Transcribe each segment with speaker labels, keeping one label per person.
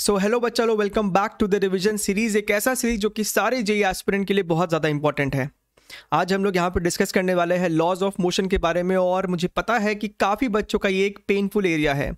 Speaker 1: सो hello बच्चा लो welcome back to the revision series एक ऐसा सीरीज जो कि सारे जेई एस्पिरेंट e के लिए बहुत ज़्यादा इंपॉर्टेंट है आज हम लोग यहाँ पर डिस्कस करने वाले हैं लॉज ऑफ मोशन के बारे में और मुझे पता है कि काफ़ी बच्चों का ये एक पेनफुल एरिया है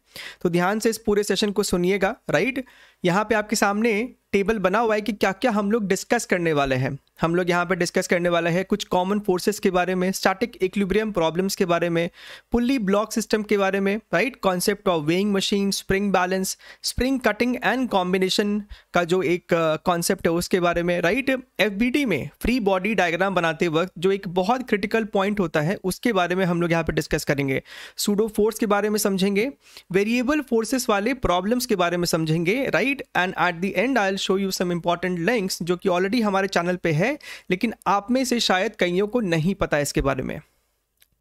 Speaker 1: तो ध्यान से इस पूरे सेशन को सुनिएगा राइट right? यहाँ पे आपके सामने टेबल बना हुआ है कि क्या क्या हम लोग डिस्कस करने वाले हैं हम लोग यहाँ पे डिस्कस करने वाले हैं कुछ कॉमन फोर्सेस के बारे में स्टैटिक इक्विलिब्रियम प्रॉब्लम्स के बारे में पुल्ली ब्लॉक सिस्टम के बारे में right concept of weighing machine spring balance spring cutting and combination का जो एक कॉन्सेप्ट uh, है उसके बारे में राइट एफ में फ्री बॉडी डायग्राम बनाते वक्त जो एक बहुत क्रिटिकल पॉइंट होता है उसके बारे में हम लोग यहाँ पर डिस्कस करेंगे सूडो फोर्स के बारे में समझेंगे वेरिएबल फोर्सेस वाले प्रॉब्लम्स के बारे में समझेंगे right read and at the end I show you some important links जो कि ऑलरेडी हमारे चैनल पे है लेकिन आप में से शायद कईयों को नहीं पता इसके बारे में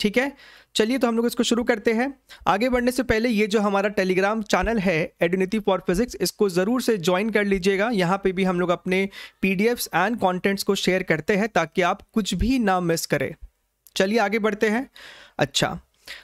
Speaker 1: ठीक है चलिए तो हम लोग इसको शुरू करते हैं आगे बढ़ने से पहले ये जो हमारा टेलीग्राम चैनल है एडुनिटी फॉर फिजिक्स इसको ज़रूर से ज्वाइन कर लीजिएगा यहाँ पे भी हम लोग अपने पी एंड कॉन्टेंट्स को शेयर करते हैं ताकि आप कुछ भी ना मिस करें चलिए आगे बढ़ते हैं अच्छा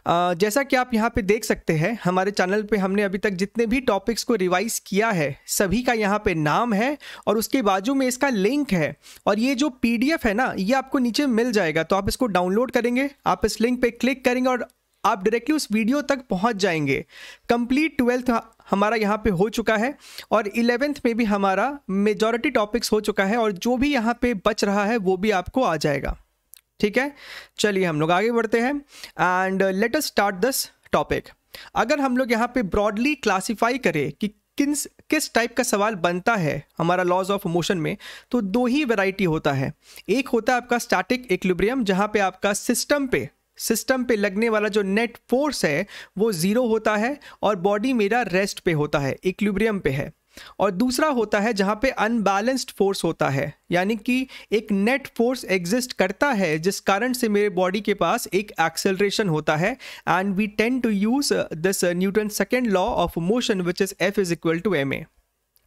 Speaker 1: जैसा कि आप यहाँ पे देख सकते हैं हमारे चैनल पे हमने अभी तक जितने भी टॉपिक्स को रिवाइज किया है सभी का यहाँ पे नाम है और उसके बाजू में इसका लिंक है और ये जो पीडीएफ है ना ये आपको नीचे मिल जाएगा तो आप इसको डाउनलोड करेंगे आप इस लिंक पे क्लिक करेंगे और आप डायरेक्टली उस वीडियो तक पहुंच जाएंगे कंप्लीट ट्वेल्थ हमारा यहाँ पे हो चुका है और इलेवेंथ में भी हमारा मेजॉरिटी टॉपिक्स हो चुका है और जो भी यहाँ पे बच रहा है वो भी आपको आ जाएगा ठीक है चलिए हम लोग आगे बढ़ते हैं and let us start this topic अगर हम लोग यहाँ पे ब्रॉडली क्लासिफाई करें कि किन किस टाइप का सवाल बनता है हमारा लॉज ऑफ मोशन में तो दो ही वैरायटी होता है एक होता है आपका स्टैटिक इक्लिब्रियम जहाँ पे आपका सिस्टम पे सिस्टम पे लगने वाला जो नेट फोर्स है वो ज़ीरो होता है और बॉडी मेरा रेस्ट पे होता है इक्लिब्रियम पे है और दूसरा होता है जहाँ पे अनबैलेंस्ड फोर्स होता है यानी कि एक नेट फोर्स एग्जिस्ट करता है जिस कारण से मेरे बॉडी के पास एक एक्सेलरेशन होता है and we tend to use this Newton second law of motion which is F is equal to M A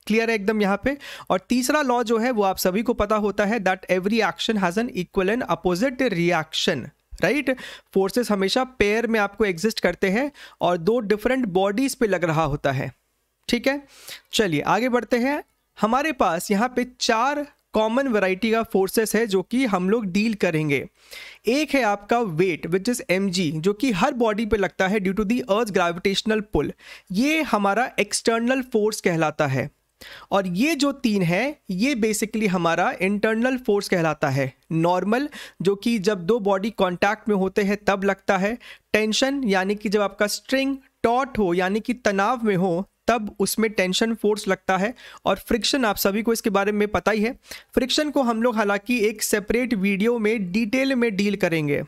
Speaker 1: clear है एकदम यहाँ पे और तीसरा लॉ जो है वो आप सभी को पता होता है that every action has an equal and opposite reaction right forces हमेशा पेयर में आपको एग्जिस्ट करते हैं और दो डिफरेंट बॉडीज पे लग रहा होता है ठीक है चलिए आगे बढ़ते हैं हमारे पास यहाँ पे चार कॉमन वैरायटी का फोर्सेस है जो कि हम लोग डील करेंगे एक है आपका वेट विच इज़ एम जो कि हर बॉडी पे लगता है due to the earth gravitational pull ये हमारा एक्सटर्नल फोर्स कहलाता है और ये जो तीन है ये बेसिकली हमारा इंटरनल फोर्स कहलाता है नॉर्मल जो कि जब दो बॉडी कॉन्टैक्ट में होते हैं तब लगता है टेंशन यानी कि जब आपका स्ट्रिंग टॉट हो यानी कि तनाव में हो तब उसमें टेंशन फोर्स लगता है और फ्रिक्शन आप सभी को इसके बारे में पता ही है फ्रिक्शन को हम लोग हालांकि एक सेपरेट वीडियो में डिटेल में डील करेंगे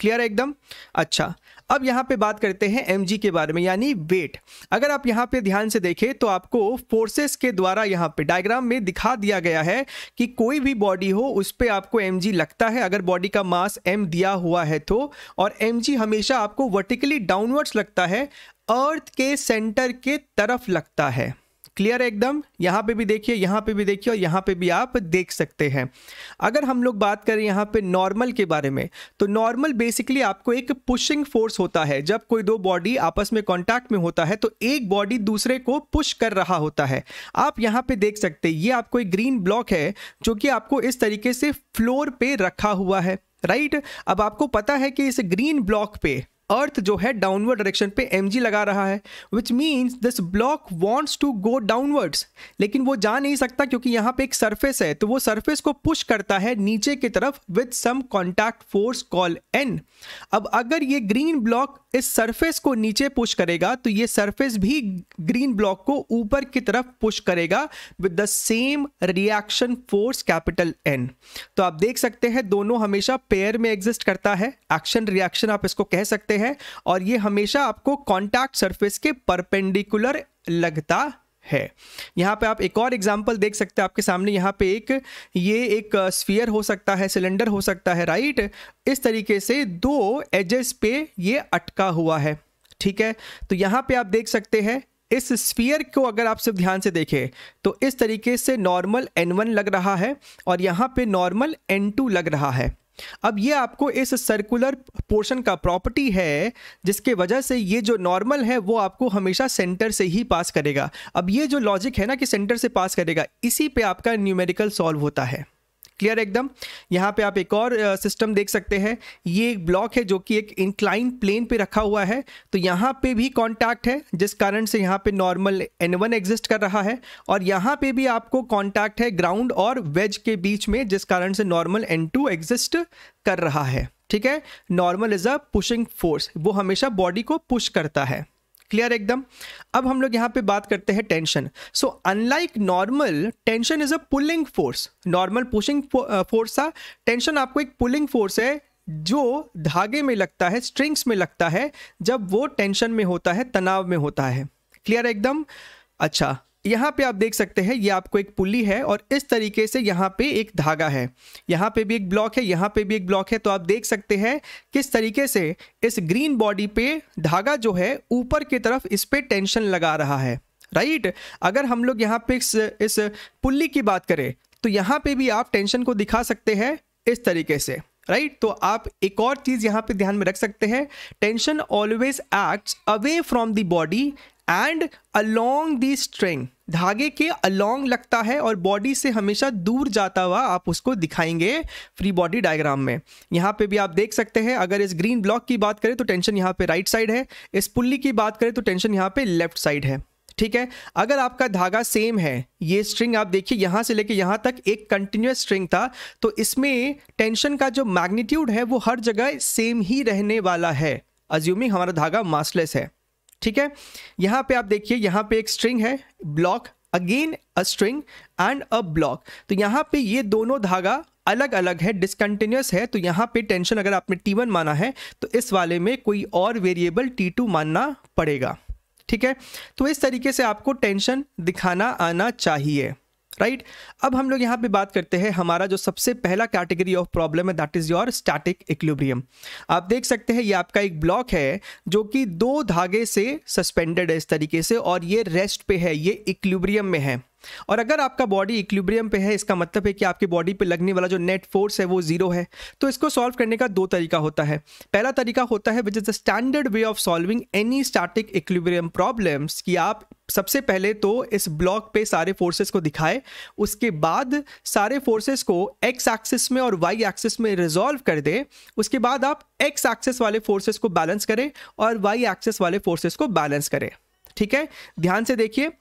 Speaker 1: क्लियर है एकदम अच्छा अब यहाँ पे बात करते हैं एम के बारे में यानी वेट अगर आप यहाँ पे ध्यान से देखें तो आपको फोर्सेस के द्वारा यहाँ पे डायग्राम में दिखा दिया गया है कि कोई भी बॉडी हो उस पर आपको एम लगता है अगर बॉडी का मास एम दिया हुआ है तो और एम हमेशा आपको वर्टिकली डाउनवर्ड्स लगता है अर्थ के सेंटर के तरफ लगता है क्लियर एकदम यहाँ पे भी देखिए यहाँ पे भी देखिए और यहाँ पे भी आप देख सकते हैं अगर हम लोग बात करें यहाँ पे नॉर्मल के बारे में तो नॉर्मल बेसिकली आपको एक पुशिंग फोर्स होता है जब कोई दो बॉडी आपस में कांटेक्ट में होता है तो एक बॉडी दूसरे को पुश कर रहा होता है आप यहाँ पे देख सकते हैं ये आपको एक ग्रीन ब्लॉक है जो कि आपको इस तरीके से फ्लोर पे रखा हुआ है राइट अब आपको पता है कि इस ग्रीन ब्लॉक पे अर्थ जो है डाउनवर्ड डायरेक्शन पे एम लगा रहा है which means this block wants to go downwards लेकिन वो जा नहीं सकता क्योंकि यहाँ पे एक सरफेस है तो वो सरफेस को पुश करता है नीचे की तरफ with some contact force call N अब अगर ये ग्रीन ब्लॉक इस सरफेस को नीचे पुश करेगा तो ये सरफेस भी ग्रीन ब्लॉक को ऊपर की तरफ पुश करेगा with the same reaction force capital N तो आप देख सकते हैं दोनों हमेशा पेयर में एग्जिस्ट करता है एक्शन रिएक्शन आप इसको कह सकते होते हैं और ये हमेशा आपको कॉन्टैक्ट सर्फेस के परपेंडिकुलर लगता है यहाँ पे आप एक और एग्जाम्पल देख सकते हैं आपके सामने यहाँ पे एक ये एक स्फीयर हो सकता है सिलेंडर हो सकता है राइट इस तरीके से दो एजेस पे ये अटका हुआ है ठीक है तो यहाँ पे आप देख सकते हैं इस स्फीयर को अगर आप सिर्फ ध्यान से देखें तो इस तरीके से नॉर्मल N1 लग रहा है और यहाँ पे नॉर्मल N2 लग रहा है अब ये आपको इस सर्कुलर पोर्शन का प्रॉपर्टी है जिसके वजह से ये जो नॉर्मल है वो आपको हमेशा सेंटर से ही पास करेगा अब ये जो लॉजिक है ना कि सेंटर से पास करेगा इसी पे आपका न्यूमेरिकल सॉल्व होता है क्लियर एकदम यहाँ पे आप एक और सिस्टम देख सकते हैं ये एक ब्लॉक है जो कि एक इंक्लाइन प्लेन पे रखा हुआ है तो यहाँ पे भी कॉन्टैक्ट है जिस कारण से यहाँ पे नॉर्मल एन वन एग्जिस्ट कर रहा है और यहाँ पे भी आपको कॉन्टैक्ट है ग्राउंड और वेज के बीच में जिस कारण से नॉर्मल एन टू एग्जिस्ट कर रहा है ठीक है normal is a pushing force वो हमेशा बॉडी को पुश करता है क्लियर एकदम अब हम लोग यहाँ पे बात करते हैं tension so unlike normal tension is a pulling force normal pushing force था टेंशन आपको एक पुलिंग फोर्स है जो धागे में लगता है स्ट्रिंग्स में लगता है जब वो टेंशन में होता है तनाव में होता है क्लियर एकदम अच्छा यहाँ पे आप देख सकते हैं ये आपको एक पुली है और इस तरीके से यहाँ पे एक धागा है यहाँ पे भी एक ब्लॉक है यहाँ पे भी एक ब्लॉक है तो आप देख सकते हैं किस तरीके से इस ग्रीन बॉडी पे धागा जो है ऊपर की तरफ इस पर टेंशन लगा रहा है राइट अगर हम लोग यहाँ पे इस इस पुल्ली की बात करें तो यहाँ पे भी आप टेंशन को दिखा सकते हैं इस तरीके से राइट right? तो आप एक और चीज यहां पे ध्यान में रख सकते हैं tension always acts away from the body and along the string धागे के अलोंग लगता है और बॉडी से हमेशा दूर जाता हुआ आप उसको दिखाएंगे फ्री बॉडी डायग्राम में यहाँ पे भी आप देख सकते हैं अगर इस ग्रीन ब्लॉक की बात करें तो टेंशन यहाँ पे राइट साइड है इस पुल्ली की बात करें तो टेंशन यहाँ पे लेफ्ट साइड है ठीक है अगर आपका धागा सेम है ये स्ट्रिंग आप देखिए यहाँ से लेके यहाँ तक एक कंटिन्यूस स्ट्रिंग था तो इसमें टेंशन का जो मैग्नीट्यूड है वो हर जगह सेम ही रहने वाला है अज्यूमिंग हमारा धागा मास्टलेस है ठीक है यहाँ पे आप देखिए यहाँ पे एक स्ट्रिंग है block again a string and a block तो यहाँ पे ये दोनों धागा अलग अलग है डिसकंटिन्यूस है तो यहाँ पे टेंशन अगर आपने टी वन माना है तो इस वाले में कोई और वेरिएबल टी टू मानना पड़ेगा ठीक है तो इस तरीके से आपको टेंशन दिखाना आना चाहिए राइट right? अब हम लोग यहाँ पे बात करते हैं हमारा जो सबसे पहला कैटेगरी ऑफ प्रॉब्लम है that is your static equilibrium आप देख सकते हैं ये आपका एक ब्लॉक है जो कि दो धागे से सस्पेंडेड है इस तरीके से और ये रेस्ट पे है ये इक्लिब्रियम में है और अगर आपका बॉडी इक्लिब्रियम पे है इसका मतलब है कि आपके बॉडी पे लगने वाला जो नेट फोर्स है वो जीरो है तो इसको सॉल्व करने का दो तरीका होता है पहला तरीका होता है which is the standard way of solving any static equilibrium problems कि आप सबसे पहले तो इस ब्लॉक पे सारे फोर्सेस को दिखाए उसके बाद सारे फोर्सेस को एक्स एक्सिस में और वाई एक्सिस में रिजॉल्व कर दे उसके बाद आप एक्स एक्सिस वाले फोर्सेस को बैलेंस करें और वाई एक्सिस वाले फोर्सेस को बैलेंस करें ठीक है ध्यान से देखिए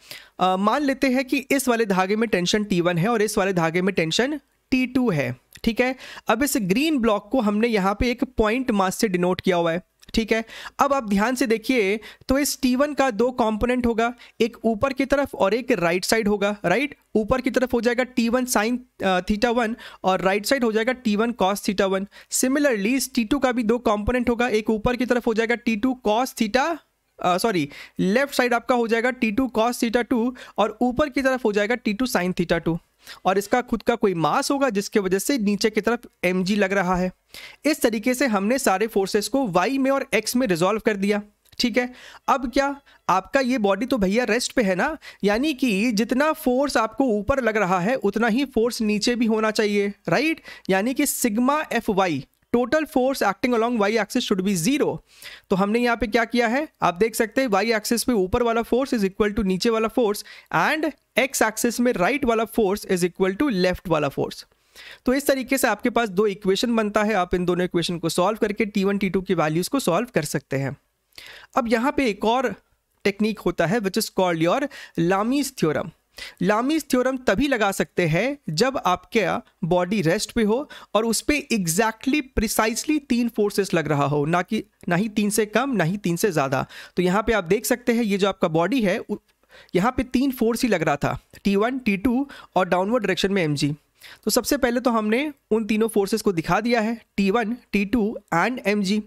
Speaker 1: मान लेते हैं कि इस वाले धागे में टेंशन टी वन है और इस वाले धागे में टेंशन टी टू है ठीक है अब इस ग्रीन ब्लॉक को हमने यहाँ पे एक पॉइंट मास से डिनोट किया हुआ है ठीक है अब आप ध्यान से देखिए तो इस T1 का दो कंपोनेंट होगा एक ऊपर की तरफ और एक राइट साइड होगा राइट ऊपर की तरफ हो जाएगा T1 one sine theta one और राइट साइड हो जाएगा T1 one cos theta one similarly इस T2 का भी दो कंपोनेंट होगा एक ऊपर की तरफ हो जाएगा T2 two cos theta sorry left side आपका हो जाएगा T two cos theta two और ऊपर की तरफ हो जाएगा T two sine theta two और इसका खुद का कोई मास होगा जिसके वजह से नीचे की तरफ एम लग रहा है इस तरीके से हमने सारे फोर्सेस को वाई में और एक्स में रिजॉल्व कर दिया ठीक है अब क्या आपका ये बॉडी तो भैया रेस्ट पे है ना यानी कि जितना फोर्स आपको ऊपर लग रहा है उतना ही फोर्स नीचे भी होना चाहिए राइट यानी कि sigma F Y total force acting along Y axis should be zero तो हमने यहाँ पे क्या किया है आप देख सकते हैं वाई एक्सिस पे ऊपर वाला फोर्स इज इक्वल टू नीचे वाला फोर्स एंड एक्स एक्सिस में राइट right वाला force is equal to left वाला फोर्स तो इस तरीके से आपके पास दो इक्वेशन बनता है आप इन दोनों इक्वेशन को सॉल्व करके टी वन की वैल्यूज को सॉल्व कर सकते हैं अब यहाँ पे एक और टेक्निक होता है which is called your Lami's theorem Lami's theorem तभी लगा सकते हैं जब आपके बॉडी रेस्ट पे हो और उस पर एग्जैक्टली प्रिसाइसली तीन फोर्सेस लग रहा हो ना कि ना ही तीन से कम ना ही तीन से ज़्यादा तो यहाँ पे आप देख सकते हैं ये जो आपका बॉडी है यहाँ पे तीन फोर्स ही लग रहा था टी वन टी टू और डाउनवर्ड डायरेक्शन में एम जी तो सबसे पहले तो हमने उन तीनों फोर्सेस को दिखा दिया है T one T two and M G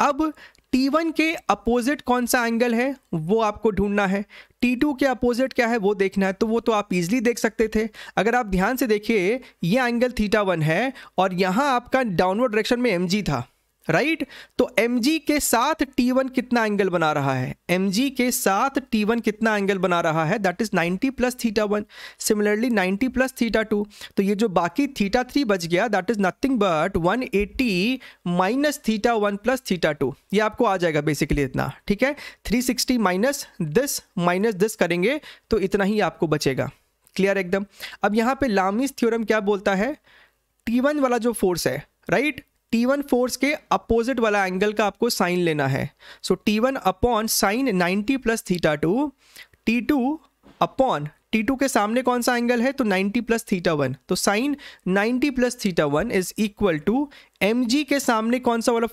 Speaker 1: अब T1 के अपोजिट कौन सा एंगल है वो आपको ढूंढना है T2 के अपोजिट क्या है वो देखना है तो वो तो आप इजीली देख सकते थे अगर आप ध्यान से देखिए ये एंगल थीटा वन है और यहाँ आपका डाउनवर्ड डायरेक्शन में एम था राइट तो एम के साथ टी वन कितना एंगल बना रहा है एम के साथ टी वन कितना एंगल बना रहा है that is 90 plus theta one similarly 90 plus theta two तो ये जो बाकी थीटा थ्री बच गया that is nothing but 180 eighty minus theta one plus theta two ये आपको आ जाएगा बेसिकली इतना ठीक है 360 sixty minus this minus this करेंगे तो इतना ही आपको बचेगा क्लियर एकदम अब यहाँ पे लामिस थ्योरम क्या बोलता है टी वन वाला जो फोर्स है right right? T one force के अपोजिट वाला एंगल का आपको साइन लेना है so T one upon sine ninety plus theta two T two upon T two के सामने कौन सा एंगल है तो नाइन्टी प्लस थीटा वन तो sine ninety plus theta one is equal to M G के सामने कौन सा वाला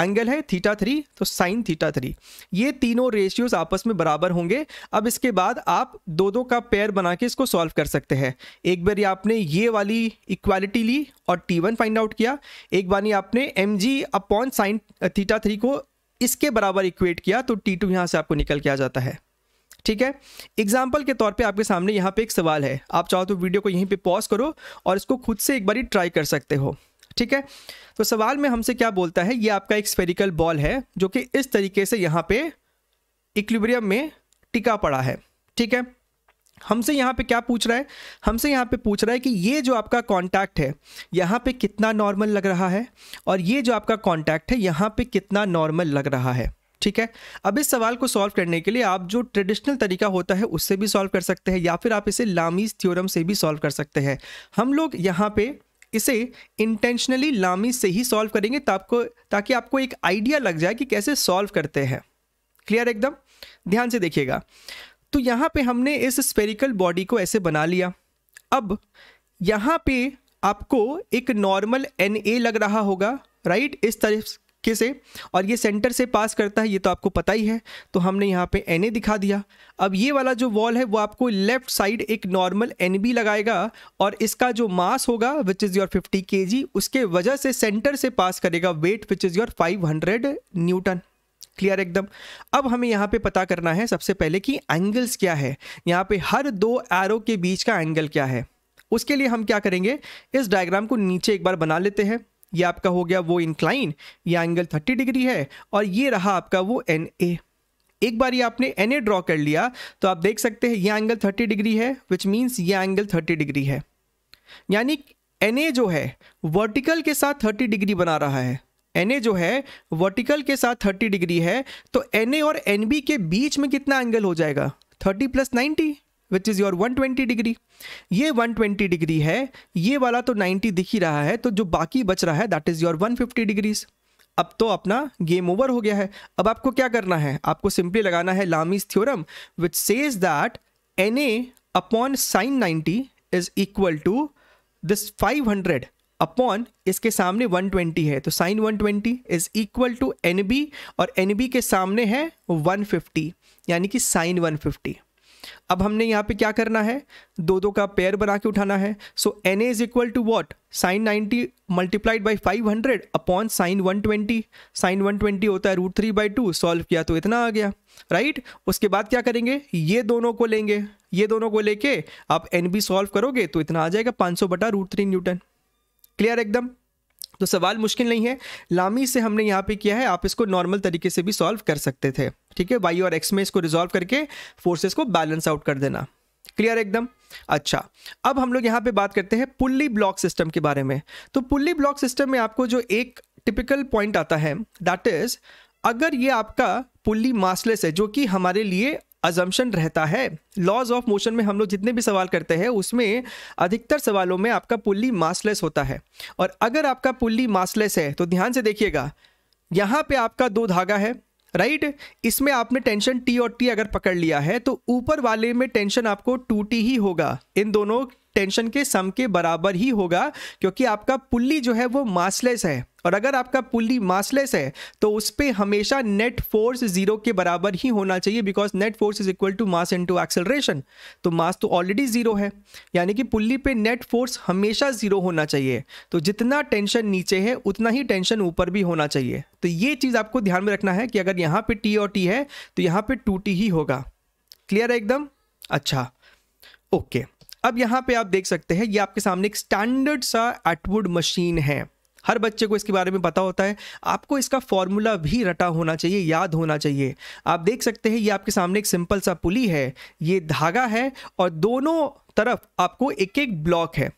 Speaker 1: एंगल है थीटा थ्री तो साइन थीटा थ्री ये तीनों रेशियोज आपस में बराबर होंगे अब इसके बाद आप दो दो का पेयर बना के इसको सॉल्व कर सकते हैं एक बार आपने ये वाली इक्वालिटी ली और टी वन फाइंड आउट किया एक बार आपने M G upon sine theta three को इसके बराबर इक्वेट किया तो टी टू यहाँ से आपको निकल के आ जाता है ठीक है एग्जाम्पल के तौर पे आपके सामने यहाँ पे एक सवाल है आप चाहो तो वीडियो को यहीं पे पॉज करो और इसको खुद से एक बार ट्राई कर सकते हो ठीक है तो सवाल में हमसे क्या बोलता है ये आपका एक स्पेरिकल बॉल है जो कि इस तरीके से यहाँ पे इक्विब्रियम में टिका पड़ा है ठीक है हमसे यहाँ पे क्या पूछ रहा है हमसे यहाँ पे पूछ रहा है कि ये जो आपका कांटेक्ट है यहाँ पे कितना नॉर्मल लग रहा है और ये जो आपका कांटेक्ट है यहाँ पे कितना नॉर्मल लग रहा है ठीक है अब इस सवाल को सॉल्व करने के लिए आप जो ट्रेडिशनल तरीका होता है उससे भी सॉल्व कर सकते हैं या फिर आप इसे लामीज थ्योरम से भी सॉल्व कर सकते हैं हम लोग यहाँ पे इसे इंटेंशनली लामी से ही सॉल्व करेंगे आपको ताकि आपको एक आइडिया लग जाए कि कैसे सॉल्व करते हैं क्लियर एकदम ध्यान से देखिएगा तो यहाँ पे हमने इस स्पेरिकल बॉडी को ऐसे बना लिया अब यहाँ पे आपको एक नॉर्मल एन ए लग रहा होगा राइट इस तरफ के से और ये सेंटर से पास करता है ये तो आपको पता ही है तो हमने यहाँ पे एन दिखा दिया अब ये वाला जो वॉल है वो आपको लेफ्ट साइड एक नॉर्मल एन लगाएगा और इसका जो मास होगा विच इज़ योर फिफ्टी के उसके वजह से सेंटर से पास करेगा weight which is your five newton clear एकदम अब हमें यहाँ पे पता करना है सबसे पहले कि एंगल्स क्या है यहाँ पे हर दो एरो के बीच का एंगल क्या है उसके लिए हम क्या करेंगे इस डायग्राम को नीचे एक बार बना लेते हैं ये आपका हो गया वो इंक्लाइन या एंगल 30 डिग्री है और ये रहा आपका वो एन ए एक बार ये आपने एन ए ड्रॉ कर लिया तो आप देख सकते हैं ये एंगल 30 डिग्री है विच मीन्स ये एंगल 30 डिग्री है यानी एन ए जो है वर्टिकल के साथ 30 डिग्री बना रहा है एन ए जो है वर्टिकल के साथ 30 डिग्री है तो एन ए और एन बी के बीच में कितना एंगल हो जाएगा thirty plus ninety which is your 120 degree ये 120 डिग्री है ये वाला तो 90 दिख ही रहा है तो जो बाकी बच रहा है that is your 150 fifty degrees अब तो अपना गेम ओवर हो गया है अब आपको क्या करना है आपको सिंपली लगाना है Lami's theorem which says that N A upon sine ninety is equal to this five hundred upon इसके सामने 120 है तो sine 120 twenty is equal to N और एन के सामने है 150 यानी कि साइन 150 अब हमने यहाँ पे क्या करना है दो दो का पेयर बना के उठाना है so N A is equal to what sine ninety multiplied by five hundred upon sine one twenty sine one twenty होता है root three by two solve किया तो इतना आ गया राइट right? उसके बाद क्या करेंगे ये दोनों को लेंगे ये दोनों को लेके आप एन बी सॉल्व करोगे तो इतना आ जाएगा पाँच सौ बटा रूट थ्री न्यूटन क्लियर एकदम तो सवाल मुश्किल नहीं है लामी से हमने यहाँ पे किया है आप इसको नॉर्मल तरीके से भी सॉल्व कर सकते थे ठीक है वाई और एक्स में इसको रिजॉल्व करके फोर्सेस को बैलेंस आउट कर देना क्लियर एकदम अच्छा अब हम लोग यहाँ पे बात करते हैं पुल्ली ब्लॉक सिस्टम के बारे में तो पुल्ली ब्लॉक सिस्टम में आपको जो एक टिपिकल पॉइंट आता है दैट इज अगर ये आपका पुल्ली मासलेस है जो कि हमारे लिए अजम्पन रहता है लॉज ऑफ मोशन में हम लोग जितने भी सवाल करते हैं उसमें अधिकतर सवालों में आपका पुल्ली मासलेस होता है और अगर आपका पुल्ली मासलेस है तो ध्यान से देखिएगा यहाँ पे आपका दो धागा है राइट इसमें आपने टेंशन टी और टी अगर पकड़ लिया है तो ऊपर वाले में टेंशन आपको टू टी ही होगा इन दोनों टेंशन के सम के बराबर ही होगा क्योंकि आपका पुल्ली जो है वो मासलेस है और अगर आपका पुल्ली मासलेस है तो उस पर हमेशा नेट फोर्स जीरो के बराबर ही होना चाहिए because net force is equal to mass into acceleration तो मास तो ऑलरेडी जीरो है यानी कि पुल्ली पे नेट फोर्स हमेशा जीरो होना चाहिए तो जितना टेंशन नीचे है उतना ही टेंशन ऊपर भी होना चाहिए तो ये चीज़ आपको ध्यान में रखना है कि अगर यहाँ पर टी और टी है तो यहाँ पर टू टी ही होगा क्लियर है एकदम अच्छा ओके okay. अब यहाँ पे आप देख सकते हैं ये आपके सामने एक स्टैंडर्ड सा एटवुड मशीन है हर बच्चे को इसके बारे में पता होता है आपको इसका फॉर्मूला भी रटा होना चाहिए याद होना चाहिए आप देख सकते हैं ये आपके सामने एक सिंपल सा पुली है ये धागा है और दोनों तरफ आपको एक एक ब्लॉक है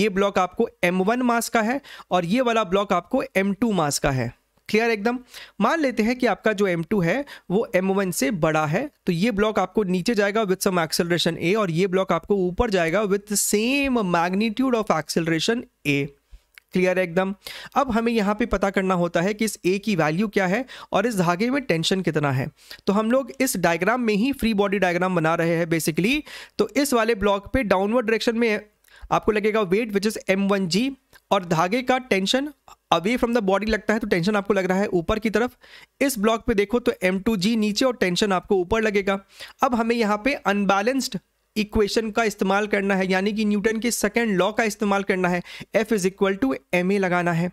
Speaker 1: ये ब्लॉक आपको M1 मास का है और ये वाला ब्लॉक आपको M2 मास का है क्लियर एकदम मान लेते हैं कि आपका जो M2 है वो M1 से बड़ा है तो ये ब्लॉक आपको नीचे जाएगा विथ सम एक्सेलरेशन ए और ये ब्लॉक आपको ऊपर जाएगा with same magnitude of acceleration A clear है एकदम अब हमें यहाँ पे पता करना होता है कि इस ए की वैल्यू क्या है और इस धागे में टेंशन कितना है तो हम लोग इस डायग्राम में ही फ्री बॉडी डायग्राम बना रहे हैं बेसिकली तो इस वाले ब्लॉक पे डाउनवर्ड डायरेक्शन में आपको लगेगा weight which is M one G और धागे का tension away from the body लगता है तो टेंशन आपको लग रहा है ऊपर की तरफ इस ब्लॉक पे देखो तो एम टू जी नीचे और टेंशन आपको ऊपर लगेगा अब हमें यहाँ पे अनबैलेंस्ड इक्वेशन का इस्तेमाल करना है यानी कि न्यूटन के सेकेंड लॉ का इस्तेमाल करना है F is equal to M A लगाना है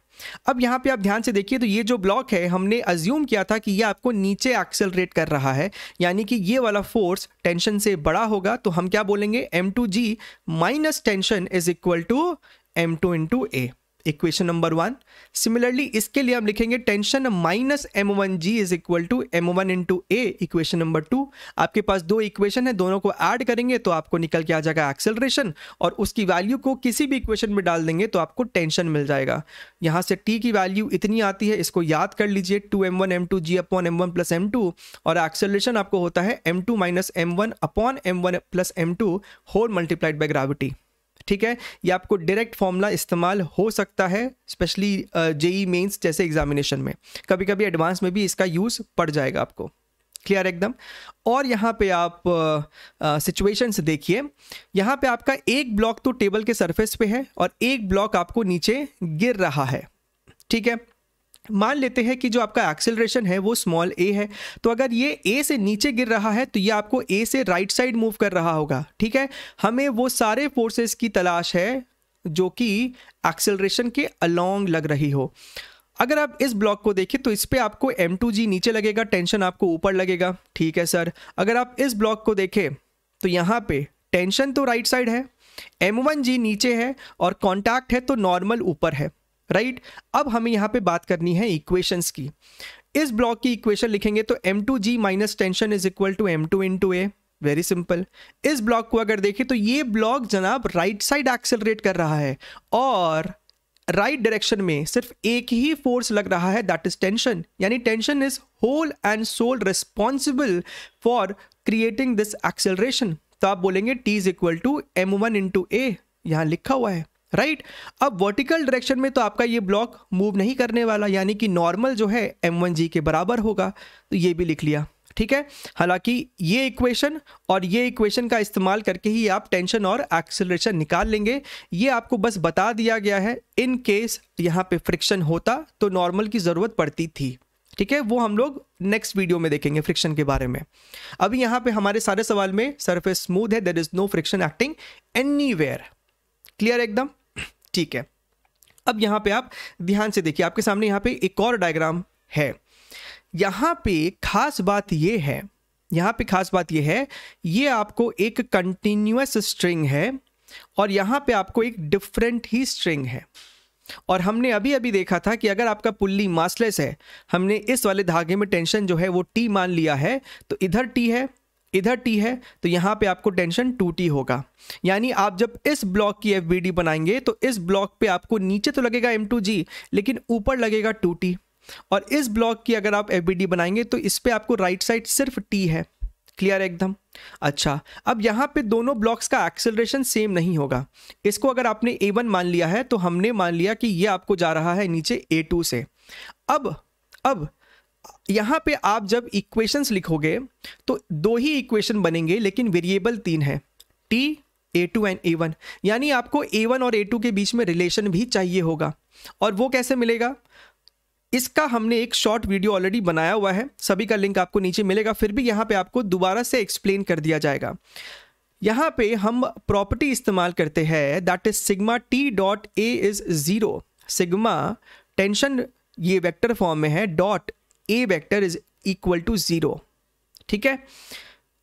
Speaker 1: अब यहाँ पे आप ध्यान से देखिए तो ये जो ब्लॉक है हमने अज्यूम किया था कि ये आपको नीचे एक्सेलरेट कर रहा है यानी कि ये वाला फोर्स टेंशन से बड़ा होगा तो हम क्या बोलेंगे M two G minus tension is equal to M two into A equation number one similarly इसके लिए हम लिखेंगे tension minus M one G is equal to M one into A equation number two आपके पास दो equation है दोनों को ऐड करेंगे तो आपको निकल के आ जाएगा एक्सेलरेशन और उसकी वैल्यू को किसी भी इक्वेशन में डाल देंगे तो आपको टेंशन मिल जाएगा यहाँ से टी की वैल्यू इतनी आती है इसको याद कर लीजिए two M one M two G upon M one plus M two और एक्सेलरेशन आपको होता है M two minus M one upon M one plus M two whole multiplied by gravity ठीक है ये आपको डायरेक्ट फॉर्मूला इस्तेमाल हो सकता है स्पेशली जेई मेंस जैसे एग्जामिनेशन में कभी कभी एडवांस में भी इसका यूज़ पड़ जाएगा आपको क्लियर एकदम और यहाँ पे आप सिचुएशंस देखिए यहाँ पे आपका एक ब्लॉक तो टेबल के सरफेस पे है और एक ब्लॉक आपको नीचे गिर रहा है ठीक है मान लेते हैं कि जो आपका एक्सेलरेशन है वो स्मॉल ए है तो अगर ये ए से नीचे गिर रहा है तो ये आपको ए से राइट साइड मूव कर रहा होगा ठीक है हमें वो सारे फोर्सेस की तलाश है जो कि एक्सेलरेशन के अलोंग लग रही हो अगर आप इस ब्लॉक को देखें तो इस पर आपको एम टू जी नीचे लगेगा टेंशन आपको ऊपर लगेगा ठीक है सर अगर आप इस ब्लॉक को देखें तो यहाँ पे टेंशन तो राइट साइड है एम वन जी नीचे है और कॉन्टैक्ट है तो नॉर्मल ऊपर है राइट अब हमें यहाँ पे बात करनी है इक्वेशंस की इस ब्लॉक की इक्वेशन लिखेंगे तो M two G minus tension is equal to M two into A very simple इस ब्लॉक को अगर देखें तो ये ब्लॉक जनाब राइट साइड एक्सेलरेट कर रहा है और राइट right डायरेक्शन में सिर्फ एक ही फोर्स लग रहा है दैट इज टेंशन यानी tension is whole and sole responsible for creating this acceleration तो आप बोलेंगे T is equal to M one into A यहाँ लिखा हुआ है राइट right? अब वर्टिकल डायरेक्शन में तो आपका ये ब्लॉक मूव नहीं करने वाला यानी कि नॉर्मल जो है एम वन जी के बराबर होगा तो ये भी लिख लिया ठीक है हालांकि ये इक्वेशन और ये इक्वेशन का इस्तेमाल करके ही आप टेंशन और एक्सेलरेशन निकाल लेंगे ये आपको बस बता दिया गया है इन केस यहाँ पे फ्रिक्शन होता तो नॉर्मल की ज़रूरत पड़ती थी ठीक है वो हम लोग नेक्स्ट वीडियो में देखेंगे फ्रिक्शन के बारे में अभी यहाँ पे हमारे सारे सवाल में सरफेस स्मूथ है there is no friction acting any clear एकदम ठीक है अब यहां पे आप ध्यान से देखिए आपके सामने यहां पे एक और डायग्राम है यहां पे खास बात यह है यहां पे खास बात यह है ये आपको एक कंटिन्यूस स्ट्रिंग है और यहां पे आपको एक डिफरेंट ही स्ट्रिंग है और हमने अभी अभी देखा था कि अगर आपका पुल्ली मासलेस है हमने इस वाले धागे में टेंशन जो है वो टी मान लिया है तो इधर टी है इधर टी है तो यहाँ पे आपको टेंशन टू टी होगा यानी आप जब इस ब्लॉक की एफ बनाएंगे तो इस ब्लॉक पे आपको नीचे तो लगेगा एम टू जी लेकिन ऊपर लगेगा टू टी और इस ब्लॉक की अगर आप एफ बनाएंगे तो इस पर आपको राइट साइड सिर्फ टी है क्लियर एकदम अच्छा अब यहाँ पे दोनों ब्लॉक्स का एक्सेलरेशन सेम नहीं होगा इसको अगर आपने ए वन मान लिया है तो हमने मान लिया कि ये आपको जा रहा है नीचे ए टू से अब अब यहां पे आप जब इक्वेशंस लिखोगे तो दो ही इक्वेशन बनेंगे लेकिन वेरिएबल तीन है T A two and A one यानी आपको ए वन और ए टू के बीच में रिलेशन भी चाहिए होगा और वो कैसे मिलेगा इसका हमने एक शॉर्ट वीडियो ऑलरेडी बनाया हुआ है सभी का लिंक आपको नीचे मिलेगा फिर भी यहां पे आपको दोबारा से एक्सप्लेन कर दिया जाएगा यहां पे हम प्रॉपर्टी इस्तेमाल करते हैं that is sigma T dot A is zero sigma tension ये वेक्टर फॉर्म में है dot A vector is equal to zero ठीक है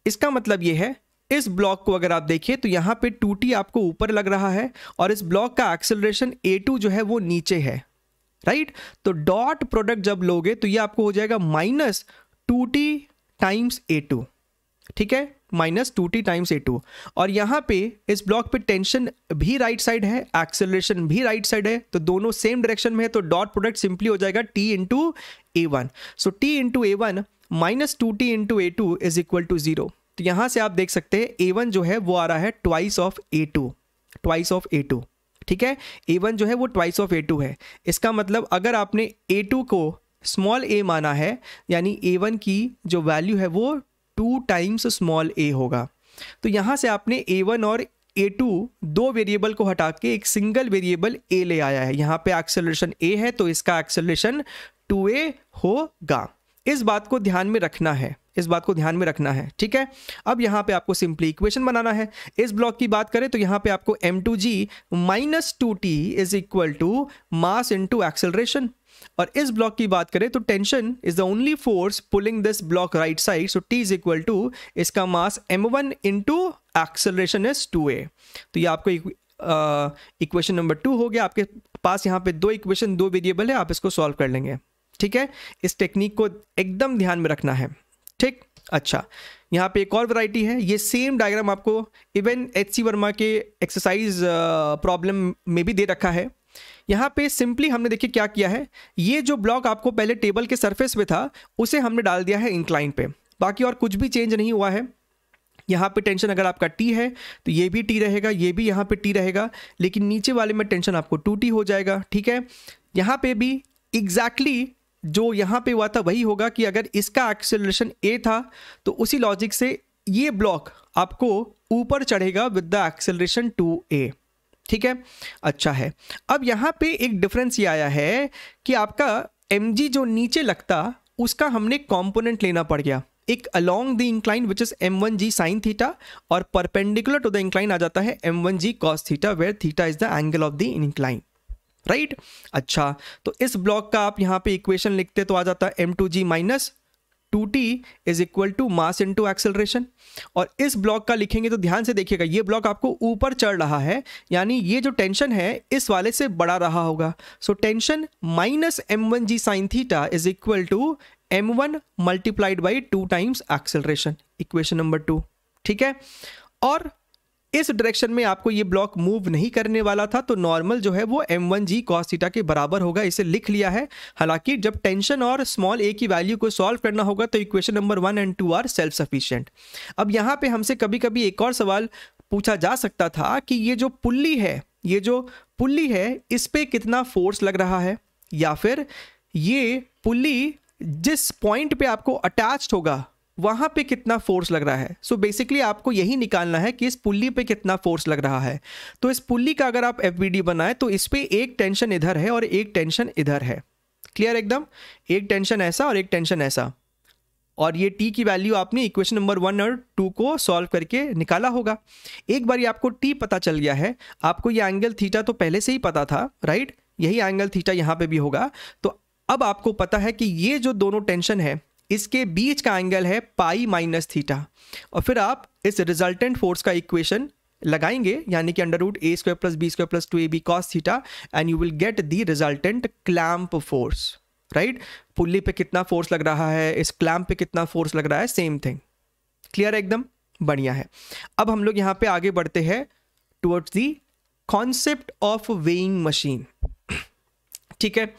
Speaker 1: इसका मतलब ये है इस ब्लॉक को अगर आप देखिए तो यहाँ पे टी आपको ऊपर लग रहा है और इस ब्लॉक का एक्सेलरेशन टू जो है वो नीचे है राइट तो डॉट प्रोडक्ट जब लोगे तो ये आपको हो जाएगा minus two T times A two ठीक है minus two T times A two और यहाँ पे इस ब्लॉक पे टेंशन भी राइट साइड है एक्सेलरेशन भी राइट साइड है तो दोनों सेम डायरेक्शन में है तो डॉट प्रोडक्ट सिंपली हो जाएगा T into A one so T into A one minus two T into A two is equal to zero तो यहाँ से आप देख सकते हैं ए वन जो है वो आ रहा है twice of A two twice of A two ठीक है ए वन जो है वो ट्वाइस ऑफ ए टू है इसका मतलब अगर आपने ए टू को स्मॉल ए माना है यानी ए वन की जो वैल्यू है वो टू टाइम्स स्मॉल ए होगा तो यहाँ से आपने ए वन और ए टू दो वेरिएबल को हटा के एक सिंगल वेरिएबल ए ले आया है यहाँ पे एक्सेलरेशन ए है तो इसका एक्सेलरेशन टू ए होगा इस बात को ध्यान में रखना है इस बात को ध्यान में रखना है ठीक है अब यहाँ पे आपको सिंपली इक्वेशन बनाना है इस ब्लॉक की बात करें तो यहाँ पे आपको M two G minus two T is equal to mass into acceleration और इस ब्लॉक की बात करें तो tension is the only force pulling this block right side so T is equal to इसका mass M one into acceleration is two A तो ये आपको इक्वेशन नंबर टू हो गया आपके पास यहाँ पे दो इक्वेशन दो वेरिएबल है आप इसको सॉल्व कर लेंगे ठीक है इस टेक्निक को एकदम ध्यान में रखना है ठीक अच्छा यहाँ पे एक और वैरायटी है ये सेम डायग्राम आपको इवन एच सी वर्मा के एक्सरसाइज प्रॉब्लम में भी दे रखा है यहाँ पे सिंपली हमने देखिए क्या किया है ये जो ब्लॉक आपको पहले टेबल के सरफेस पे था उसे हमने डाल दिया है इंक्लाइन पे बाकी और कुछ भी चेंज नहीं हुआ है यहाँ पे टेंशन अगर आपका टी है तो ये भी टी रहेगा ये भी यहाँ पे टी रहेगा लेकिन नीचे वाले में टेंशन आपको टू टी हो जाएगा ठीक है यहाँ पे भी एग्जैक्टली exactly जो यहाँ पे हुआ था वही होगा कि अगर इसका एक्सेलरेशन ए था तो उसी लॉजिक से ये ब्लॉक आपको ऊपर चढ़ेगा with the acceleration two A ठीक है अच्छा है अब यहाँ पे एक डिफरेंस ये आया है कि आपका एम जो नीचे लगता उसका हमने कॉम्पोनेंट लेना पड़ गया एक along the incline which is M one G sine theta और परपेंडिकुलर टू द इंक्लाइन आ जाता है M one G cos theta where theta is the angle of the incline right अच्छा तो इस ब्लॉक का आप यहाँ पे इक्वेशन लिखते तो आ जाता है M two G minus two T is equal to mass into acceleration और इस ब्लॉक का लिखेंगे तो ध्यान से देखिएगा ये ब्लॉक आपको ऊपर चढ़ रहा है यानी ये जो टेंशन है इस वाले से बड़ा रहा होगा so tension minus M one G sine theta is equal to M one multiplied by two times acceleration equation number two ठीक है और इस डायरेक्शन में आपको ये ब्लॉक मूव नहीं करने वाला था तो नॉर्मल जो है वो एम वन जी कॉस के बराबर होगा इसे लिख लिया है हालांकि जब टेंशन और स्मॉल ए की वैल्यू को सॉल्व करना होगा तो equation number one and two are self sufficient अब यहाँ पे हमसे कभी कभी एक और सवाल पूछा जा सकता था कि ये जो पुल्ली है ये जो पुल्ली है इस पर कितना फोर्स लग रहा है या फिर ये पुल्ली जिस पॉइंट पे आपको अटैच्ड होगा वहां पे कितना फोर्स लग रहा है सो so बेसिकली आपको यही निकालना है कि इस पुल्ली पे कितना फोर्स लग रहा है तो इस पुल्ली का अगर आप एफ बी डी बनाए तो इस पर एक टेंशन इधर है और एक टेंशन इधर है क्लियर एकदम एक टेंशन ऐसा और एक टेंशन ऐसा और ये टी की वैल्यू आपने इक्वेशन नंबर वन और टू को सॉल्व करके निकाला होगा एक बार ये आपको टी पता चल गया है आपको ये एंगल थीटा तो पहले से ही पता था राइट यही एंगल थीटा यहाँ पे भी होगा तो अब आपको पता है कि ये जो दोनों टेंशन है इसके बीच का एंगल है पाई माइनस थीटा और फिर आप इस रिजल्टेंट फोर्स का इक्वेशन लगाएंगे यानी कि under root A square plus B square plus two A B cos theta and you will get the resultant clamp force right pulley पे कितना फोर्स लग रहा है इस क्लैम्प पे कितना फोर्स लग रहा है सेम थिंग क्लियर है एकदम बढ़िया है अब हम लोग यहाँ पे आगे बढ़ते हैं towards the concept of weighing machine ठीक है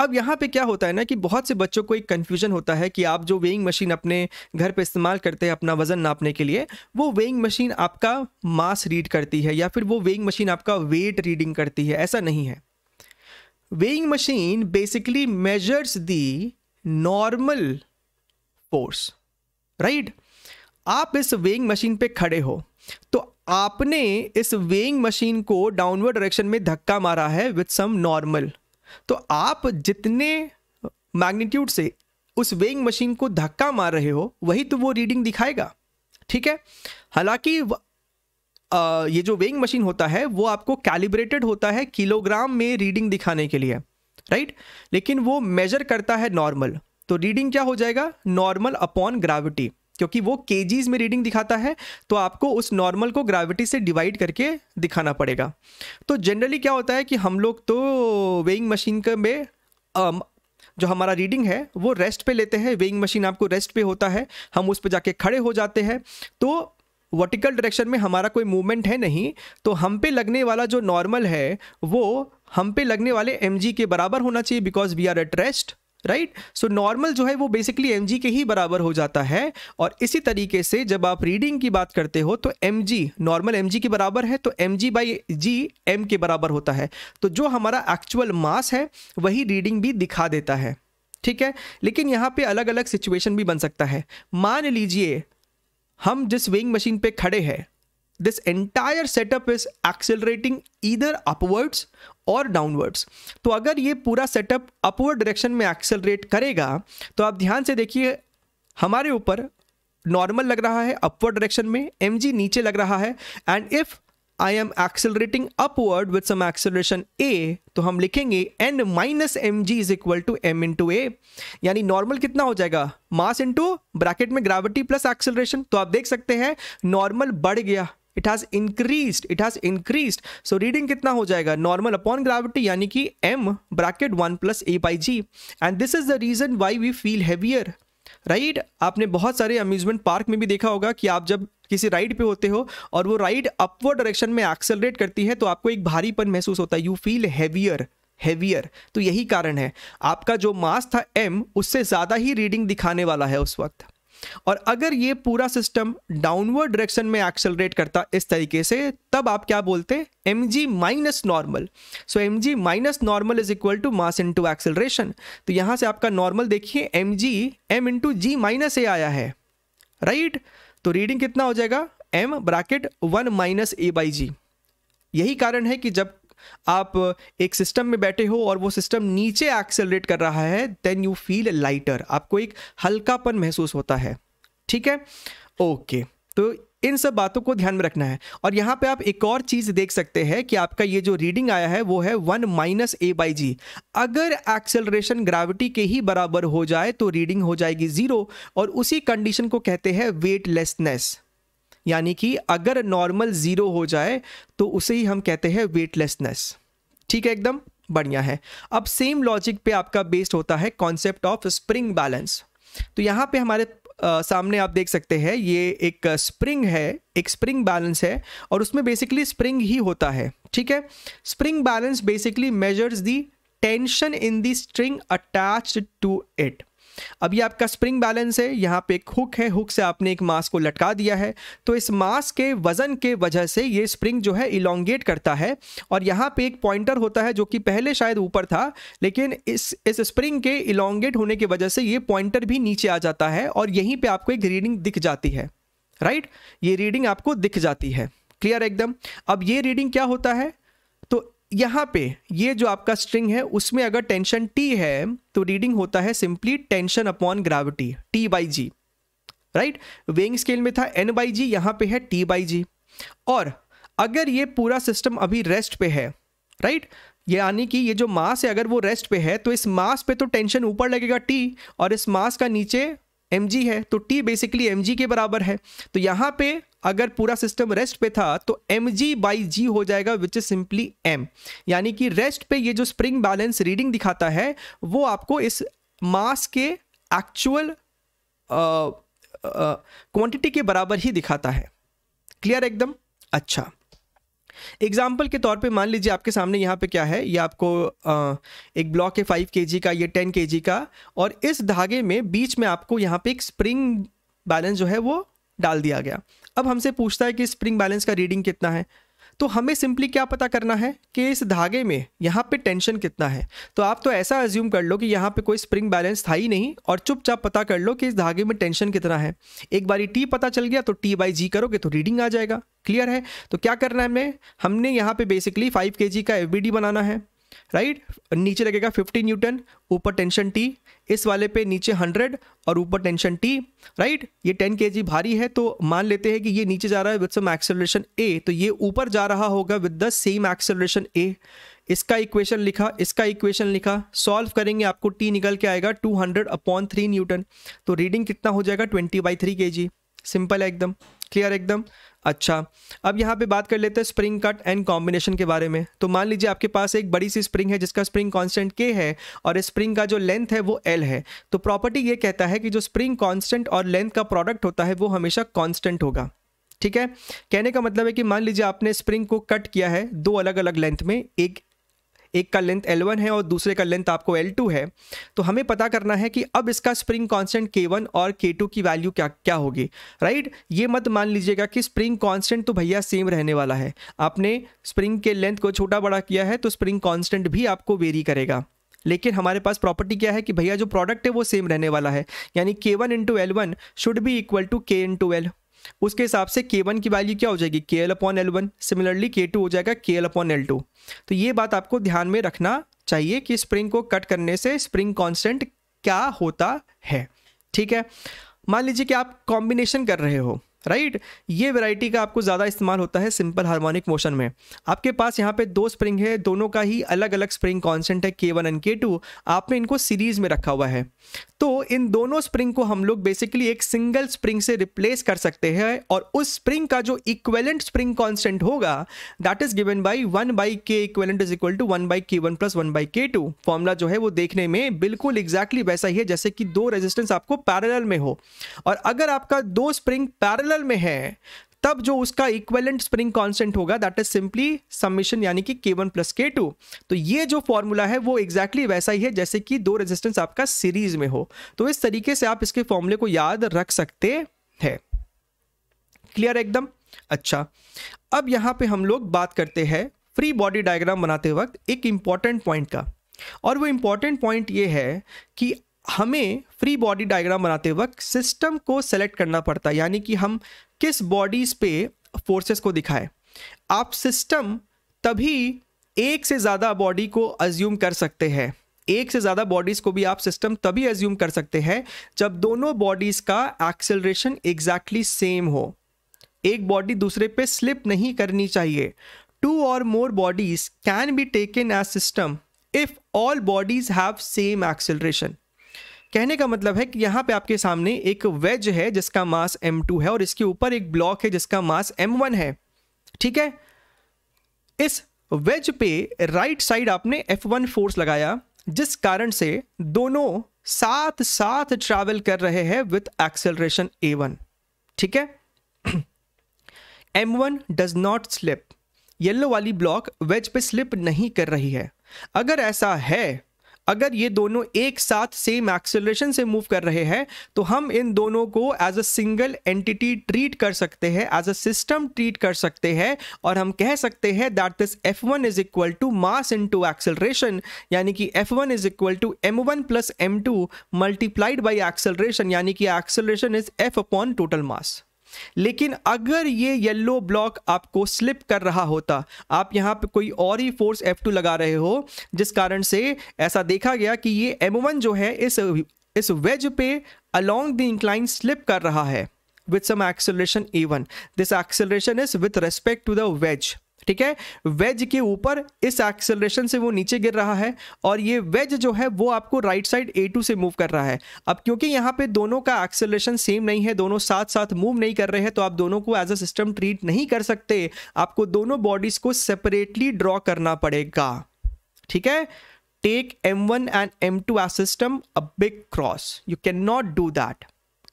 Speaker 1: अब यहाँ पे क्या होता है ना कि बहुत से बच्चों को एक कन्फ्यूजन होता है कि आप जो वेइंग मशीन अपने घर पे इस्तेमाल करते हैं अपना वज़न नापने के लिए वो वेइंग मशीन आपका मास रीड करती है या फिर वो वेइंग मशीन आपका वेट रीडिंग करती है ऐसा नहीं है weighing machine basically measures the normal force right आप इस वेइंग मशीन पे खड़े हो तो आपने इस वेइंग मशीन को डाउनवर्ड डायरेक्शन में धक्का मारा है विथ सम नॉर्मल तो आप जितने मैग्नीट्यूड से उस वेइंग मशीन को धक्का मार रहे हो वही तो वो रीडिंग दिखाएगा ठीक है हालांकि ये जो वेइंग मशीन होता है वो आपको कैलिब्रेटेड होता है किलोग्राम में रीडिंग दिखाने के लिए राइट लेकिन वो मेजर करता है नॉर्मल तो रीडिंग क्या हो जाएगा नॉर्मल अपॉन ग्राविटी क्योंकि वो केजीज में रीडिंग दिखाता है तो आपको उस नॉर्मल को ग्राविटी से डिवाइड करके दिखाना पड़ेगा तो जनरली क्या होता है कि हम लोग तो वेइंग मशीन के में जो हमारा रीडिंग है वो रेस्ट पे लेते हैं वेइंग मशीन आपको रेस्ट पे होता है हम उस पर जाके खड़े हो जाते हैं तो वर्टिकल डायरेक्शन में हमारा कोई मूवमेंट है नहीं तो हम पे लगने वाला जो नॉर्मल है वो हम पे लगने वाले एम के बराबर होना चाहिए because we are at rest right so normal जो है वो बेसिकली एम के ही बराबर हो जाता है और इसी तरीके से जब आप रीडिंग की बात करते हो तो एम नॉर्मल एम के बराबर है तो M G by G M के बराबर होता है तो जो हमारा एक्चुअल मास है वही रीडिंग भी दिखा देता है ठीक है लेकिन यहाँ पे अलग अलग सिचुएशन भी बन सकता है मान लीजिए हम जिस वेइंग मशीन पे खड़े हैं this entire setup is accelerating either upwards और डाउनवर्ड्स तो अगर ये पूरा सेटअप अपवर्ड डायरेक्शन में एक्सेलरेट करेगा तो आप ध्यान से देखिए हमारे ऊपर नॉर्मल लग रहा है अपवर्ड डायरेक्शन में एम नीचे लग रहा है and if I am accelerating upward with some acceleration A तो हम लिखेंगे N minus M G is equal to M into A यानी नॉर्मल कितना हो जाएगा मास इंटू ब्रैकेट में ग्रेविटी प्लस एक्सेलरेशन तो आप देख सकते हैं नॉर्मल बढ़ गया it has increase it has increase so reading कितना हो जाएगा नॉर्मल अपॉन ग्राविटी यानी कि M bracket one plus A by ji and this is the reason why we feel heavier right आपने बहुत सारे अम्यूजमेंट पार्क में भी देखा होगा कि आप जब किसी राइड पे होते हो और वो राइड अपवर्ड डायरेक्शन में एक्सेलरेट करती है तो आपको एक भारीपन महसूस होता है यू फील हैवियर हैवियर तो यही कारण है आपका जो मास था एम उससे ज़्यादा ही रीडिंग दिखाने वाला है उस वक्त और अगर ये पूरा सिस्टम डाउनवर्ड डायरेक्शन में एक्सेलरेट करता इस तरीके से तब आप क्या बोलते M G minus normal so M G minus normal is equal to mass into acceleration तो यहां से आपका नॉर्मल देखिए M G M into G minus A आया है राइट right? तो रीडिंग कितना हो जाएगा M bracket one minus A by G यही कारण है कि जब आप एक सिस्टम में बैठे हो और वो सिस्टम नीचे एक्सेलरेट कर रहा है देन यू फील लाइटर आपको एक हल्कापन महसूस होता है ठीक है ओके okay. तो इन सब बातों को ध्यान में रखना है और यहां पे आप एक और चीज़ देख सकते हैं कि आपका ये जो रीडिंग आया है वो है one minus A by G अगर एक्सेलरेशन ग्राविटी के ही बराबर हो जाए तो रीडिंग हो जाएगी ज़ीरो और उसी कंडीशन को कहते हैं वेटलेसनेस यानी कि अगर नॉर्मल ज़ीरो हो जाए तो उसे ही हम कहते हैं वेटलेसनेस ठीक है एकदम बढ़िया है अब सेम लॉजिक पे आपका बेस्ड होता है कॉन्सेप्ट ऑफ स्प्रिंग बैलेंस तो यहाँ पे हमारे आ, सामने आप देख सकते हैं ये एक स्प्रिंग है एक स्प्रिंग बैलेंस है और उसमें बेसिकली स्प्रिंग ही होता है ठीक है spring balance basically measures the tension in the string attached to it अभी आपका स्प्रिंग बैलेंस है यहाँ पे एक हुक है हुक से आपने एक मास को लटका दिया है तो इस मास के वजन के वजह से ये स्प्रिंग जो है इलोंगेट करता है और यहाँ पे एक पॉइंटर होता है जो कि पहले शायद ऊपर था लेकिन इस इस स्प्रिंग के इलोंगेट होने की वजह से ये पॉइंटर भी नीचे आ जाता है और यहीं पर आपको एक रीडिंग दिख जाती है राइट ये रीडिंग आपको दिख जाती है क्लियर एकदम अब ये रीडिंग क्या होता है यहाँ पे ये जो आपका स्ट्रिंग है उसमें अगर टेंशन टी है तो रीडिंग होता है simply tension upon gravity T by G right weighing scale में था एन बाई जी यहाँ पे है टी बाई जी और अगर ये पूरा सिस्टम अभी रेस्ट पे है राइट यानी कि ये जो मास है अगर वो रेस्ट पे है तो इस मास पे तो टेंशन ऊपर लगेगा टी और इस मास का नीचे एम है तो टी बेसिकली एम के बराबर है तो यहाँ पे अगर पूरा सिस्टम रेस्ट पे था तो एम जी बाई जी हो जाएगा विच इज सिंपली एम यानी कि रेस्ट पे ये जो स्प्रिंग बैलेंस रीडिंग दिखाता है वो आपको इस मास के एक्चुअल क्वांटिटी के बराबर ही दिखाता है क्लियर एकदम अच्छा एग्जाम्पल के तौर पे मान लीजिए आपके सामने यहाँ पे क्या है ये आपको आ, एक ब्लॉक है फाइव के का ये टेन के का और इस धागे में बीच में आपको यहाँ पे एक स्प्रिंग बैलेंस जो है वो डाल दिया गया अब हमसे पूछता है कि स्प्रिंग बैलेंस का रीडिंग कितना है तो हमें सिंपली क्या पता करना है कि इस धागे में यहाँ पे टेंशन कितना है तो आप तो ऐसा एज्यूम कर लो कि यहाँ पे कोई स्प्रिंग बैलेंस था ही नहीं और चुपचाप पता कर लो कि इस धागे में टेंशन कितना है एक बारी टी पता चल गया तो टी बाई जी करोगे तो रीडिंग आ जाएगा क्लियर है तो क्या करना है हमें हमने यहाँ पे बेसिकली फाइव के का एफ बनाना है राइट नीचे लगेगा 50 न्यूटन ऊपर टेंशन टी इस वाले पे नीचे 100 और ऊपर टेंशन टी राइट ये 10 के भारी है तो मान लेते हैं कि ये नीचे जा रहा है विद सम एक्सेलरेशन ए तो ये ऊपर जा रहा होगा with the same acceleration A इसका इक्वेशन लिखा इसका इक्वेशन लिखा सॉल्व करेंगे आपको टी निकल के आएगा 200 अपॉन थ्री न्यूटन तो रीडिंग कितना हो जाएगा 20 बाई थ्री के सिंपल है एकदम क्लियर एकदम अच्छा अब यहाँ पे बात कर लेते हैं स्प्रिंग कट एंड कॉम्बिनेशन के बारे में तो मान लीजिए आपके पास एक बड़ी सी स्प्रिंग है जिसका स्प्रिंग कांस्टेंट के है और स्प्रिंग का जो लेंथ है वो एल है तो प्रॉपर्टी ये कहता है कि जो स्प्रिंग कांस्टेंट और लेंथ का प्रोडक्ट होता है वो हमेशा कांस्टेंट होगा ठीक है कहने का मतलब है कि मान लीजिए आपने स्प्रिंग को कट किया है दो अलग अलग लेंथ में एक एक का लेंथ एल वन है और दूसरे का लेंथ आपको एल टू है तो हमें पता करना है कि अब इसका स्प्रिंग कांस्टेंट के वन और के टू की वैल्यू क्या क्या होगी राइट ये मत मान लीजिएगा कि स्प्रिंग कांस्टेंट तो भैया सेम रहने वाला है आपने स्प्रिंग के लेंथ को छोटा बड़ा किया है तो स्प्रिंग कॉन्स्टेंट भी आपको वेरी करेगा लेकिन हमारे पास प्रॉपर्टी क्या है कि भैया जो प्रोडक्ट है वो सेम रहने वाला है यानी K one into L one should be equal to K into L उसके हिसाब से के वन की वैल्यू क्या हो जाएगी K L upon L one similarly K two हो जाएगा के एल अपॉन एल टू तो ये बात आपको ध्यान में रखना चाहिए कि स्प्रिंग को कट करने से स्प्रिंग कॉन्स्टेंट क्या होता है ठीक है मान लीजिए कि आप कॉम्बिनेशन कर रहे हो राइट ये वैरायटी का आपको ज़्यादा इस्तेमाल होता है सिंपल हार्मोनिक मोशन में आपके पास यहाँ पे दो स्प्रिंग है दोनों का ही अलग अलग स्प्रिंग कॉन्सेंट है के वन एंड के टू आपने इनको सीरीज में रखा हुआ है तो इन दोनों स्प्रिंग को हम लोग बेसिकली एक सिंगल स्प्रिंग से रिप्लेस कर सकते हैं और उस स्प्रिंग का जो इक्वेलेंट स्प्रिंग कॉन्सेंट होगा that is given by one by K equivalent is equal to one by K one plus one by K two formula जो है वो देखने में बिल्कुल एग्जैक्टली वैसा ही है जैसे कि दो रेजिस्टेंस आपको पैरल में हो और अगर आपका दो स्प्रिंग पैरल पैरेलल में है तब जो उसका इक्वेलेंट स्प्रिंग कांस्टेंट होगा दैट इज सिंपली सबमिशन यानी कि के वन प्लस के टू तो ये जो फॉर्मूला है वो एग्जैक्टली exactly वैसा ही है जैसे कि दो रेजिस्टेंस आपका सीरीज में हो तो इस तरीके से आप इसके फॉर्मूले को याद रख सकते हैं क्लियर एकदम अच्छा अब यहां पे हम लोग बात करते हैं फ्री बॉडी डायग्राम बनाते वक्त एक इंपॉर्टेंट पॉइंट का और वो इंपॉर्टेंट पॉइंट ये है कि हमें फ्री बॉडी डायग्राम बनाते वक्त सिस्टम को सेलेक्ट करना पड़ता है यानी कि हम किस बॉडीज़ पे फोर्सेस को दिखाएं आप सिस्टम तभी एक से ज़्यादा बॉडी को अज्यूम कर सकते हैं एक से ज़्यादा बॉडीज़ को भी आप सिस्टम तभी अज्यूम कर सकते हैं जब दोनों बॉडीज़ का एक्सेलरेशन एग्जैक्टली सेम हो एक बॉडी दूसरे पे स्लिप नहीं करनी चाहिए टू और more bodies can be taken as system if all bodies have same acceleration कहने का मतलब है कि यहाँ पे आपके सामने एक वेज है जिसका मास m2 है और इसके ऊपर एक ब्लॉक है जिसका मास m1 है ठीक है इस वेज पे राइट साइड आपने F1 फोर्स लगाया जिस कारण से दोनों साथ साथ ट्रैवल कर रहे हैं विथ एक्सेलरेशन A1 ठीक है M1 does not slip yellow वाली ब्लॉक वेज पे स्लिप नहीं कर रही है अगर ऐसा है अगर ये दोनों एक साथ सेम एक्सेलरेशन से मूव कर रहे हैं तो हम इन दोनों को as a single entity treat कर सकते हैं एज अ सिस्टम ट्रीट कर सकते हैं और हम कह सकते हैं that this F one is equal to mass into acceleration यानी कि F one is equal to M one plus M two multiplied by acceleration यानी कि acceleration is F upon total mass लेकिन अगर ये येलो ब्लॉक आपको slip कर रहा होता आप यहाँ पे कोई और ही फोर्स F2 लगा रहे हो जिस कारण से ऐसा देखा गया कि ये M1 जो है इस इस वेज पे अलोंग द इंक्लाइन स्लिप कर रहा है with some acceleration A one this acceleration is with respect to the wedge ठीक है वेज के ऊपर इस एक्सेलरेशन से वो नीचे गिर रहा है और ये वेज जो है वो आपको राइट साइड ए टू से मूव कर रहा है अब क्योंकि यहाँ पे दोनों का एक्सेलरेशन सेम नहीं है दोनों साथ साथ मूव नहीं कर रहे हैं तो आप दोनों को एज अ सिस्टम ट्रीट नहीं कर सकते आपको दोनों बॉडीज को सेपरेटली ड्रॉ करना पड़ेगा ठीक है take M one and M two as system a big cross you can not do that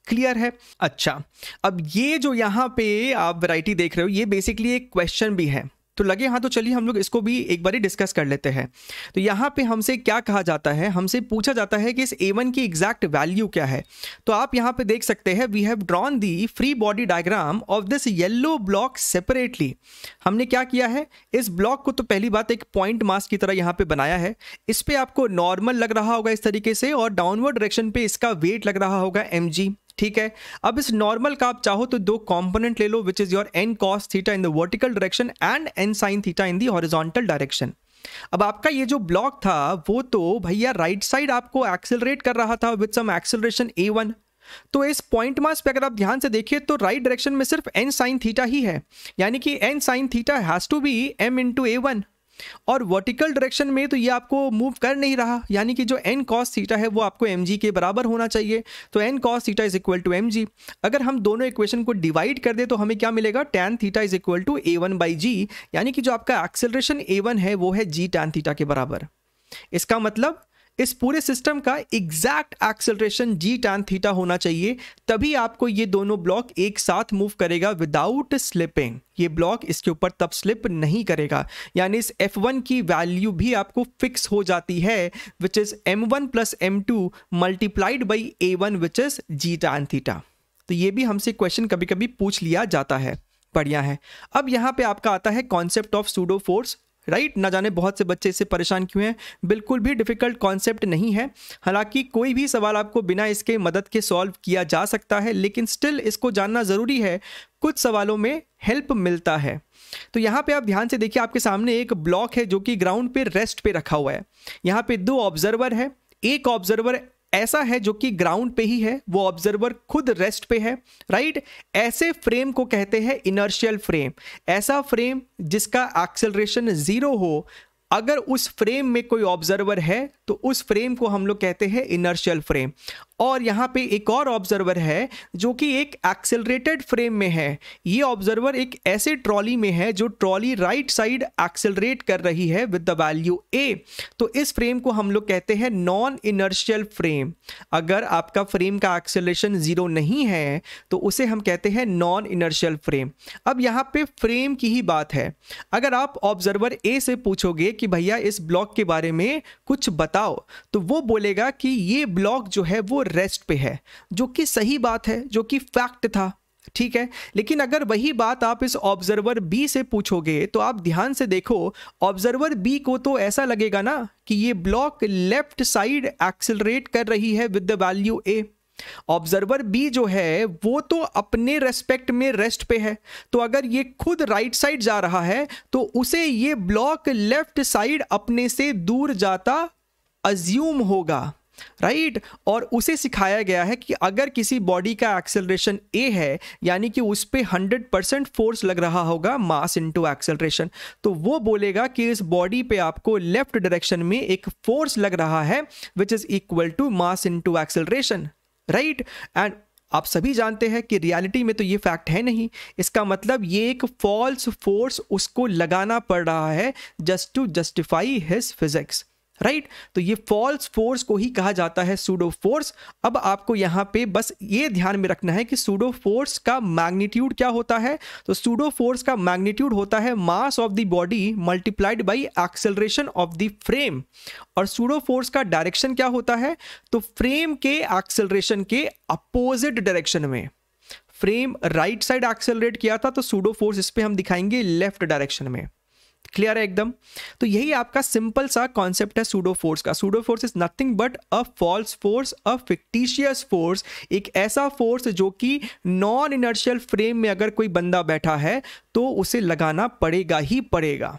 Speaker 1: clear है अच्छा अब ये जो यहाँ पे आप वैरायटी देख रहे हो ये बेसिकली एक क्वेश्चन भी है तो लगे हाँ तो चलिए हम लोग इसको भी एक बार डिस्कस कर लेते हैं तो यहाँ पे हमसे क्या कहा जाता है हमसे पूछा जाता है कि इस ए वन की एग्जैक्ट वैल्यू क्या है तो आप यहाँ पे देख सकते हैं we have drawn the free body diagram of this yellow block separately हमने क्या किया है इस ब्लॉक को तो पहली बात एक पॉइंट मास की तरह यहाँ पे बनाया है इस पर आपको नॉर्मल लग रहा होगा इस तरीके से और डाउनवर्ड डायरेक्शन पे इसका वेट लग रहा होगा एम ठीक है अब इस नॉर्मल का आप चाहो तो दो कंपोनेंट ले लो which is your N cos theta in the vertical direction and N sine theta in the horizontal direction अब आपका ये जो ब्लॉक था वो तो भैया राइट साइड आपको एक्सेलरेट कर रहा था with some acceleration A one तो इस पॉइंट मास पे अगर आप ध्यान से देखिए तो राइट डायरेक्शन में सिर्फ एन साइन थीटा ही है यानी कि N sine theta has to be M into A one और वर्टिकल डायरेक्शन में तो ये आपको मूव कर नहीं रहा यानी कि जो एन कॉस थीटा है वो आपको एम के बराबर होना चाहिए तो N cos theta is equal to M अगर हम दोनों इक्वेशन को डिवाइड कर दे तो हमें क्या मिलेगा tan theta is equal to A one by G यानी कि जो आपका एक्सेलरेशन ए वन है वो है जी टैन थीटा के बराबर इसका मतलब इस पूरे सिस्टम का exact acceleration G tan theta होना चाहिए तभी आपको ये दोनों ब्लॉक एक साथ मूव करेगा विदाउट स्लिपिंग ये ब्लॉक इसके ऊपर तब स्लिप नहीं करेगा यानी इस F1 की वैल्यू भी आपको फिक्स हो जाती है which is M one plus M two multiplied by A one which is G tan theta तो ये भी हमसे क्वेश्चन कभी कभी पूछ लिया जाता है बढ़िया है अब यहाँ पे आपका आता है concept of pseudo force right ना जाने बहुत से बच्चे इससे परेशान क्यों हैं बिल्कुल भी डिफ़िकल्ट कॉन्सेप्ट नहीं है हालांकि कोई भी सवाल आपको बिना इसके मदद के सॉल्व किया जा सकता है लेकिन स्टिल इसको जानना ज़रूरी है कुछ सवालों में हेल्प मिलता है तो यहाँ पे आप ध्यान से देखिए आपके सामने एक ब्लॉक है जो कि ग्राउंड पे रेस्ट पे रखा हुआ है यहाँ पे दो ऑब्जर्वर है एक ऑब्जर्वर ऐसा है जो कि ग्राउंड पे ही है वो ऑब्जर्वर खुद रेस्ट पे है राइट ऐसे फ्रेम को कहते हैं इनर्शियल फ्रेम ऐसा फ्रेम जिसका एक्सेलरेशन जीरो हो अगर उस फ्रेम में कोई ऑब्जर्वर है तो उस फ्रेम को हम लोग कहते हैं इनर्शियल फ्रेम और यहाँ पे एक और ऑब्जर्वर है जो कि एक एक्सेलरेटेड फ्रेम में है ये ऑब्जर्वर एक ऐसे ट्रॉली में है जो ट्रॉली राइट साइड एक्सेलरेट कर रही है विद द वैल्यू ए तो इस फ्रेम को हम लोग कहते हैं नॉन इनर्शियल फ्रेम अगर आपका फ्रेम का एक्सेलरेशन ज़ीरो नहीं है तो उसे हम कहते हैं नॉन इनर्शियल फ्रेम अब यहाँ पे फ्रेम की ही बात है अगर आप ऑब्जर्वर ए से पूछोगे कि भैया इस ब्लॉक के बारे में कुछ बता बताओ तो वो बोलेगा कि ये ब्लॉक जो है वो रेस्ट पे है जो कि सही बात है जो कि फैक्ट था ठीक है लेकिन अगर वही बात आप इस ऑब्जर्वर बी से पूछोगे तो आप ध्यान से देखो ऑब्जर्वर बी को तो ऐसा लगेगा ना कि ये ब्लॉक लेफ्ट साइड एक्सेलरेट कर रही है with the value A observer B जो है वो तो अपने रेस्पेक्ट में रेस्ट पे है तो अगर ये खुद राइट right साइड जा रहा है तो उसे ये ब्लॉक लेफ्ट साइड अपने से दूर जाता अज्यूम होगा राइट right? और उसे सिखाया गया है कि अगर किसी बॉडी का एक्सेलरेशन ए है यानी कि उस पर हंड्रेड परसेंट फोर्स लग रहा होगा मास इनटू एक्सेलरेशन तो वो बोलेगा कि इस बॉडी पे आपको लेफ्ट डायरेक्शन में एक फोर्स लग रहा है which is equal to mass into acceleration right and आप सभी जानते हैं कि रियलिटी में तो ये फैक्ट है नहीं इसका मतलब ये एक फॉल्स फोर्स उसको लगाना पड़ रहा है just to justify his physics right right? तो ये फॉल्स फोर्स को ही कहा जाता है सूडो फोर्स अब आपको यहां पे बस ये ध्यान में रखना है कि सूडो फोर्स का मैग्नीट्यूड क्या होता है तो सूडो फोर्स का मैग्नीट्यूड होता है mass of the body multiplied by acceleration of the frame और सूडो फोर्स का डायरेक्शन क्या होता है तो फ्रेम के एक्सेलरेशन के अपोजिट डायरेक्शन में फ्रेम राइट साइड एक्सेलरेट किया था तो सूडो फोर्स इस पर हम दिखाएंगे लेफ्ट डायरेक्शन में क्लियर है एकदम तो यही आपका सिंपल सा कॉन्सेप्ट है सूडो फोर्स का pseudo force is nothing but a false force a fictitious force एक ऐसा फोर्स जो कि नॉन इनर्शियल फ्रेम में अगर कोई बंदा बैठा है तो उसे लगाना पड़ेगा ही पड़ेगा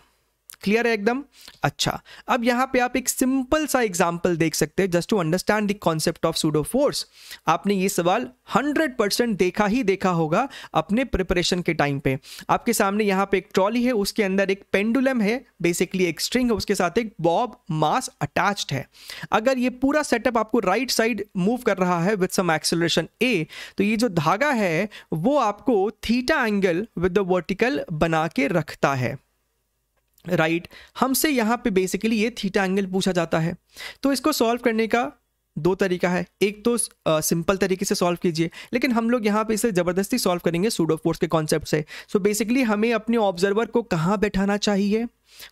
Speaker 1: क्लियर है एकदम अच्छा अब यहाँ पे आप एक सिंपल सा एग्जाम्पल देख सकते हैं just to understand the concept of pseudo force आपने ये सवाल 100% देखा ही देखा होगा अपने प्रिपरेशन के टाइम पे आपके सामने यहाँ पे एक ट्रॉली है उसके अंदर एक पेंडुलम है बेसिकली एक स्ट्रिंग है उसके साथ एक बॉब मास अटैच्ड है अगर ये पूरा सेटअप आपको राइट साइड मूव कर रहा है विथ सम एक्सेलरेशन ए तो ये जो धागा है वो आपको theta angle with the vertical बना के रखता है राइट right? हमसे यहाँ पे बेसिकली ये थीटा एंगल पूछा जाता है तो इसको सॉल्व करने का दो तरीका है एक तो सिंपल तरीके से सॉल्व कीजिए लेकिन हम लोग यहाँ पे इसे ज़बरदस्ती सॉल्व करेंगे सूडो फोर्स के कॉन्सेप्ट से सो so बेसिकली हमें अपने ऑब्जर्वर को कहाँ बैठाना चाहिए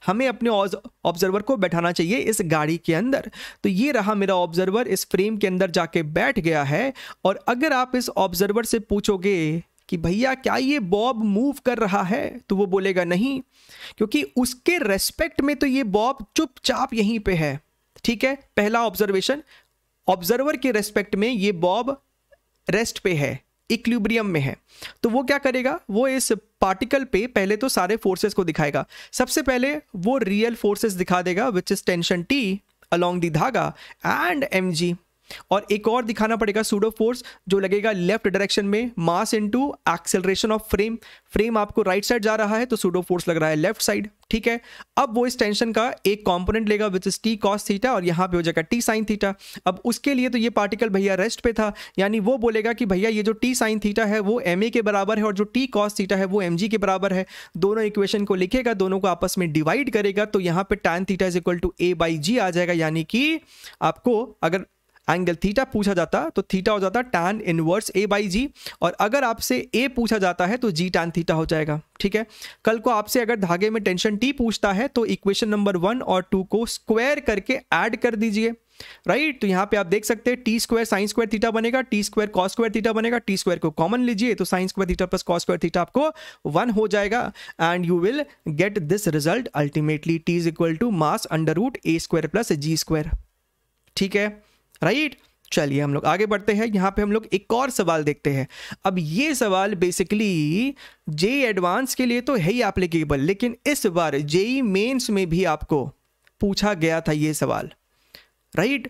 Speaker 1: हमें अपने ऑब्जर्वर को बैठाना चाहिए इस गाड़ी के अंदर तो ये रहा मेरा ऑब्जर्वर इस फ्रेम के अंदर जाके बैठ गया है और अगर आप इस ऑब्जर्वर से पूछोगे कि भैया क्या ये बॉब मूव कर रहा है तो वो बोलेगा नहीं क्योंकि उसके रेस्पेक्ट में तो ये बॉब चुपचाप यहीं पे है ठीक है पहला ऑब्जर्वेशन ऑब्जर्वर के रेस्पेक्ट में ये बॉब रेस्ट पे है इक्लिब्रियम में है तो वो क्या करेगा वो इस पार्टिकल पे पहले तो सारे फोर्सेस को दिखाएगा सबसे पहले वो रियल फोर्सेस दिखा देगा which is tension T along the धागा एंड एम जी और एक और दिखाना पड़ेगा सूडो फोर्स जो लगेगा लेफ्ट डायरेक्शन में mass into acceleration of frame frame आपको राइट right साइड जा रहा है तो सूडो फोर्स लग रहा है लेफ्ट साइड ठीक है अब वो इस टेंशन का एक कंपोनेंट लेगा which is T cos theta और यहां पे हो जाएगा टी साइन थीटा अब उसके लिए तो ये पार्टिकल भैया रेस्ट पे था यानी वो बोलेगा कि भैया ये जो टी साइन थीटा है वो एम के बराबर है और जो टी कॉस थीटा है वो एम के बराबर है दोनों इक्वेशन को लिखेगा दोनों को आपस में डिवाइड करेगा तो यहां पर tan theta is equal to A by आ जाएगा यानी कि आपको अगर एंगल थीटा पूछा जाता तो थीटा हो जाता tan inverse A by G और अगर आपसे ए पूछा जाता है तो जी टैन थीटा हो जाएगा ठीक है कल को आपसे अगर धागे में टेंशन टी पूछता है तो इक्वेशन नंबर वन और टू को स्क्वायर करके ऐड कर दीजिए राइट right? तो यहां पे आप देख सकते हैं T square sine square theta बनेगा T square cos square theta बनेगा टी स्क्वायर को कॉमन लीजिए तो sine square theta plus cos square theta आपको वन हो जाएगा and you will get this result ultimately T is equal to mass under root A square plus G square ठीक है right चलिए हम लोग आगे बढ़ते हैं यहाँ पे हम लोग एक और सवाल देखते हैं अब ये सवाल बेसिकली जे एडवांस के लिए तो है ही एप्लीकेबल लेकिन इस बार जेई मेंस में भी आपको पूछा गया था ये सवाल राइट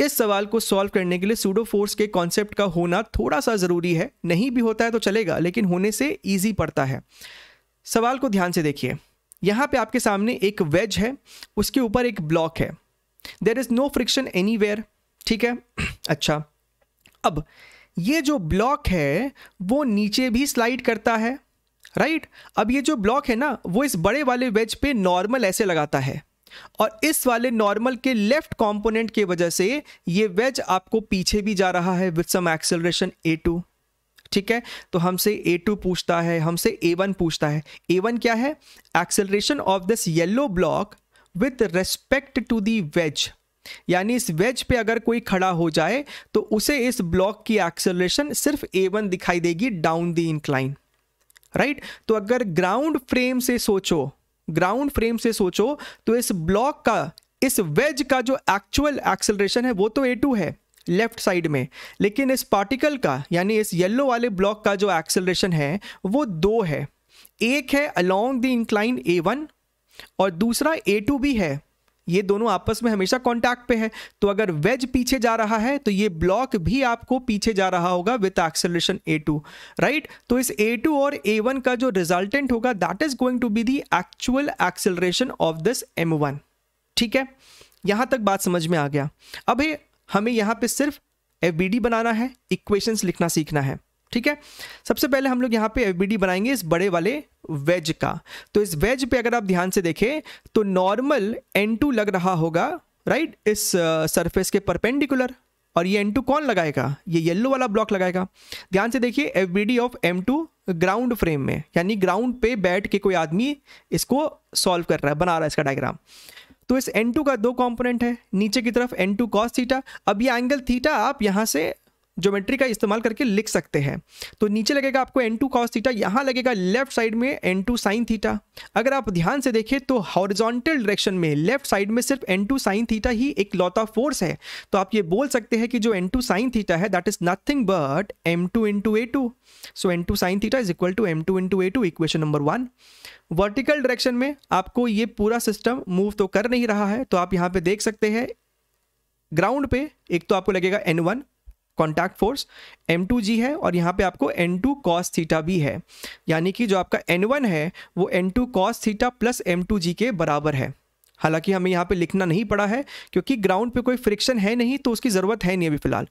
Speaker 1: इस सवाल को सॉल्व करने के लिए सूडो फोर्स के कॉन्सेप्ट का होना थोड़ा सा ज़रूरी है नहीं भी होता है तो चलेगा लेकिन होने से ईजी पड़ता है सवाल को ध्यान से देखिए यहाँ पे आपके सामने एक वेज है उसके ऊपर एक ब्लॉक है there is no friction anywhere ठीक है अच्छा अब ये जो ब्लॉक है वो नीचे भी स्लाइड करता है राइट अब ये जो ब्लॉक है ना वो इस बड़े वाले वेज पे नॉर्मल ऐसे लगाता है और इस वाले नॉर्मल के लेफ्ट कंपोनेंट के वजह से ये वेज आपको पीछे भी जा रहा है with some acceleration A two ठीक है तो हमसे ए टू पूछता है हमसे ए वन पूछता है ए वन क्या है acceleration of this yellow block with respect to the wedge यानी इस वेज पे अगर कोई खड़ा हो जाए तो उसे इस ब्लॉक की एक्सेलरेशन सिर्फ ए वन दिखाई देगी डाउन द इंक्लाइन राइट तो अगर ग्राउंड फ्रेम से सोचो ग्राउंड फ्रेम से सोचो तो इस ब्लॉक का इस वेज का जो एक्चुअल एक्सेलरेशन है वो तो ए टू है लेफ्ट साइड में लेकिन इस पार्टिकल का यानी इस येलो वाले ब्लॉक का जो एक्सेलरेशन है वो दो है एक है along the incline A one और दूसरा ए टू भी है ये दोनों आपस में हमेशा कॉन्टैक्ट पे है तो अगर वेज पीछे जा रहा है तो ये ब्लॉक भी आपको पीछे जा रहा होगा with acceleration A two right तो इस ए टू और ए वन का जो रिजल्टेंट होगा that is going to be the actual acceleration of this M one ठीक है यहां तक बात समझ में आ गया अब हमें यहां पे सिर्फ एफ बनाना है इक्वेशंस लिखना सीखना है ठीक है सबसे पहले हम लोग यहाँ पे एफबीडी बनाएंगे इस बड़े वाले वेज का तो इस वेज पे अगर आप ध्यान से देखें तो नॉर्मल एन टू लग रहा होगा राइट इस सरफेस के परपेंडिकुलर और ये एन टू कौन लगाएगा ये येल्लो वाला ब्लॉक लगाएगा ध्यान से देखिए F B D of M two ground frame में यानी ग्राउंड पे बैठ के कोई आदमी इसको सॉल्व कर रहा है बना रहा है इसका डायग्राम तो इस N2 का दो कंपोनेंट है नीचे की तरफ N2 टू कॉस थीटा अब ये एंगल थीटा आप यहाँ से ज्योमेट्री का इस्तेमाल करके लिख सकते हैं तो नीचे लगेगा आपको एन टू कॉस थीटा यहाँ लगेगा लेफ्ट साइड में एन टू साइन थीटा अगर आप ध्यान से देखें तो हॉरिजॉन्टल डायरेक्शन में लेफ्ट साइड में सिर्फ एन टू साइन थीटा ही एक लौता फोर्स है तो आप ये बोल सकते हैं कि जो एन टू साइन थीटा है that is nothing but M two two A two so N two sine theta is equal to M two two A two equation number one vertical direction में आपको ये पूरा system move तो कर नहीं रहा है तो आप यहाँ पे देख सकते हैं ग्राउंड पे एक तो आपको लगेगा N one contact force M two G है और यहाँ पे आपको एन टू कॉस थीटा भी है यानी कि जो आपका एन वन है वो N two cos theta plus M two G के बराबर है हालांकि हमें यहाँ पे लिखना नहीं पड़ा है क्योंकि ग्राउंड पे कोई फ्रिक्शन है नहीं तो उसकी ज़रूरत है नहीं अभी फ़िलहाल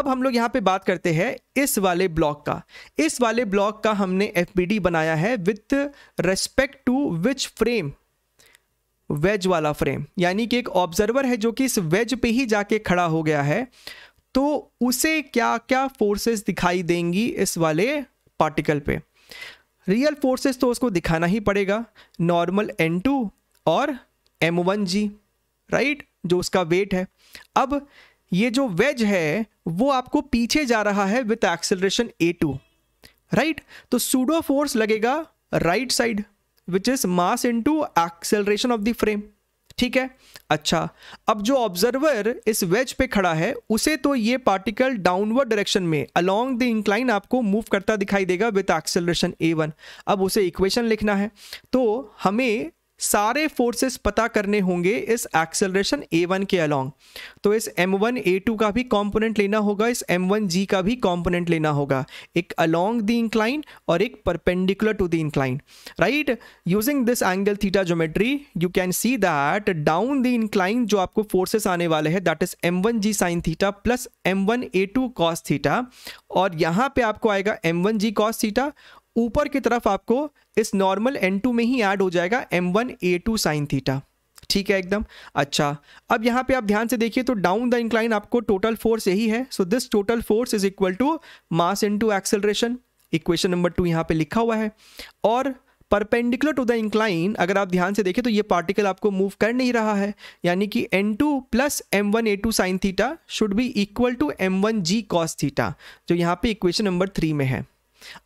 Speaker 1: अब हम लोग यहाँ पे बात करते हैं इस वाले ब्लॉक का इस वाले ब्लॉक का हमने एफ बनाया है with respect to which frame wedge वाला फ्रेम यानी कि एक ऑब्जर्वर है जो कि इस वेज पे ही जाके खड़ा हो गया है तो उसे क्या क्या फोर्सेस दिखाई देंगी इस वाले पार्टिकल पे रियल फोर्सेस तो उसको दिखाना ही पड़ेगा नॉर्मल एन टू और एम वन जी राइट जो उसका वेट है अब ये जो वेज है वो आपको पीछे जा रहा है with acceleration A two right तो सूडो फोर्स लगेगा right side which is mass two acceleration of the frame ठीक है अच्छा अब जो ऑब्जर्वर इस वेज पे खड़ा है उसे तो ये पार्टिकल डाउनवर्ड डायरेक्शन में अलोंग द इंक्लाइन आपको मूव करता दिखाई देगा विथ एक्सेलरेशन ए वन अब उसे इक्वेशन लिखना है तो हमें सारे फोर्सेस पता करने होंगे इस एक्सेलरेशन ए वन के अलॉन्ग तो इस एम वन ए टू का भी कंपोनेंट लेना होगा इस एम वन जी का भी कॉम्पोनेंट लेना होगा एक अलॉन्ग द इंक्लाइन और एक perpendicular to the incline right using this angle theta geometry you can see that down the incline जो आपको फोर्सेस आने वाले हैं that is M one G sine theta plus M one A two cos theta और यहाँ पे आपको आएगा M one G cos theta ऊपर की तरफ आपको इस नॉर्मल एन टू में ही ऐड हो जाएगा M one A two sine theta ठीक है एकदम अच्छा अब यहाँ पे आप ध्यान से देखिए तो डाउन द इंक्लाइन आपको टोटल फोर्स यही है so this total force is equal to mass into acceleration equation number two यहाँ पे लिखा हुआ है और परपेंडिकुलर टू द इंक्लाइन अगर आप ध्यान से देखें तो ये पार्टिकल आपको मूव कर नहीं रहा है यानी कि N two plus M one A two sine theta should be equal to M one G cos theta जो यहाँ पे इक्वेशन नंबर थ्री में है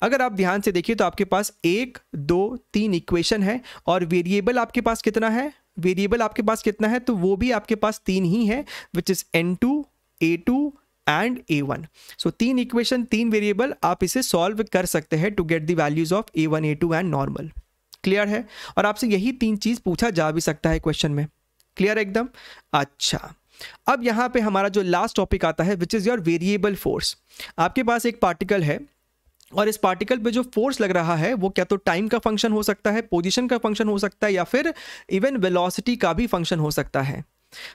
Speaker 1: अगर आप ध्यान से देखिए तो आपके पास एक दो तीन इक्वेशन है और वेरिएबल आपके पास कितना है वेरिएबल आपके पास कितना है तो वो भी आपके पास तीन ही है which is N two A two and A one so तीन इक्वेशन तीन वेरिएबल आप इसे सॉल्व कर सकते हैं to get the values of A one A two and normal clear है और आपसे यही तीन चीज़ पूछा जा भी सकता है क्वेश्चन में क्लियर एकदम अच्छा अब यहां पे हमारा जो लास्ट टॉपिक आता है which is your variable force आपके पास एक पार्टिकल है और इस पार्टिकल पे जो फोर्स लग रहा है वो क्या तो टाइम का फंक्शन हो सकता है पोजीशन का फंक्शन हो सकता है या फिर इवन वेलोसिटी का भी फंक्शन हो सकता है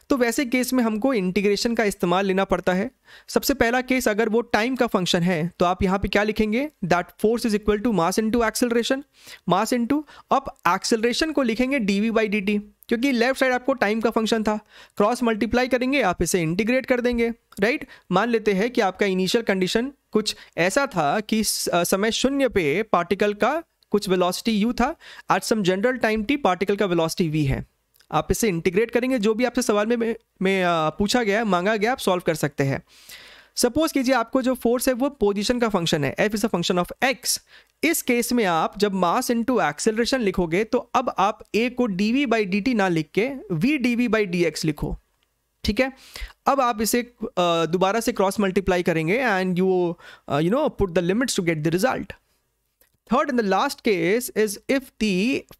Speaker 1: तो वैसे केस में हमको इंटीग्रेशन का इस्तेमाल लेना पड़ता है सबसे पहला केस अगर वो टाइम का फंक्शन है तो आप यहाँ पे क्या लिखेंगे that force is equal to mass into acceleration mass into अब एक्सेलरेशन को लिखेंगे D V by D T क्योंकि लेफ्ट साइड आपको टाइम का फंक्शन था क्रॉस मल्टीप्लाई करेंगे आप इसे इंटीग्रेट कर देंगे राइट मान लेते हैं कि आपका इनिशियल कंडीशन कुछ ऐसा था कि समय शून्य पे पार्टिकल का कुछ वेलोसिटी यू था at some general time T particle का वेलोसिटी वी है आप इसे इंटीग्रेट करेंगे जो भी आपसे सवाल में में पूछा गया मांगा गया आप सॉल्व कर सकते हैं सपोज कीजिए आपको जो फोर्स है वो पोजीशन का फंक्शन है F is a function of X इस केस में आप जब मास इंटू एक्सेलरेशन लिखोगे तो अब आप ए को D V by D T ना लिख के V D V by D X लिखो ठीक है अब आप इसे दोबारा से क्रॉस मल्टीप्लाई करेंगे and you you know put the limits to get the result third in the last case is if the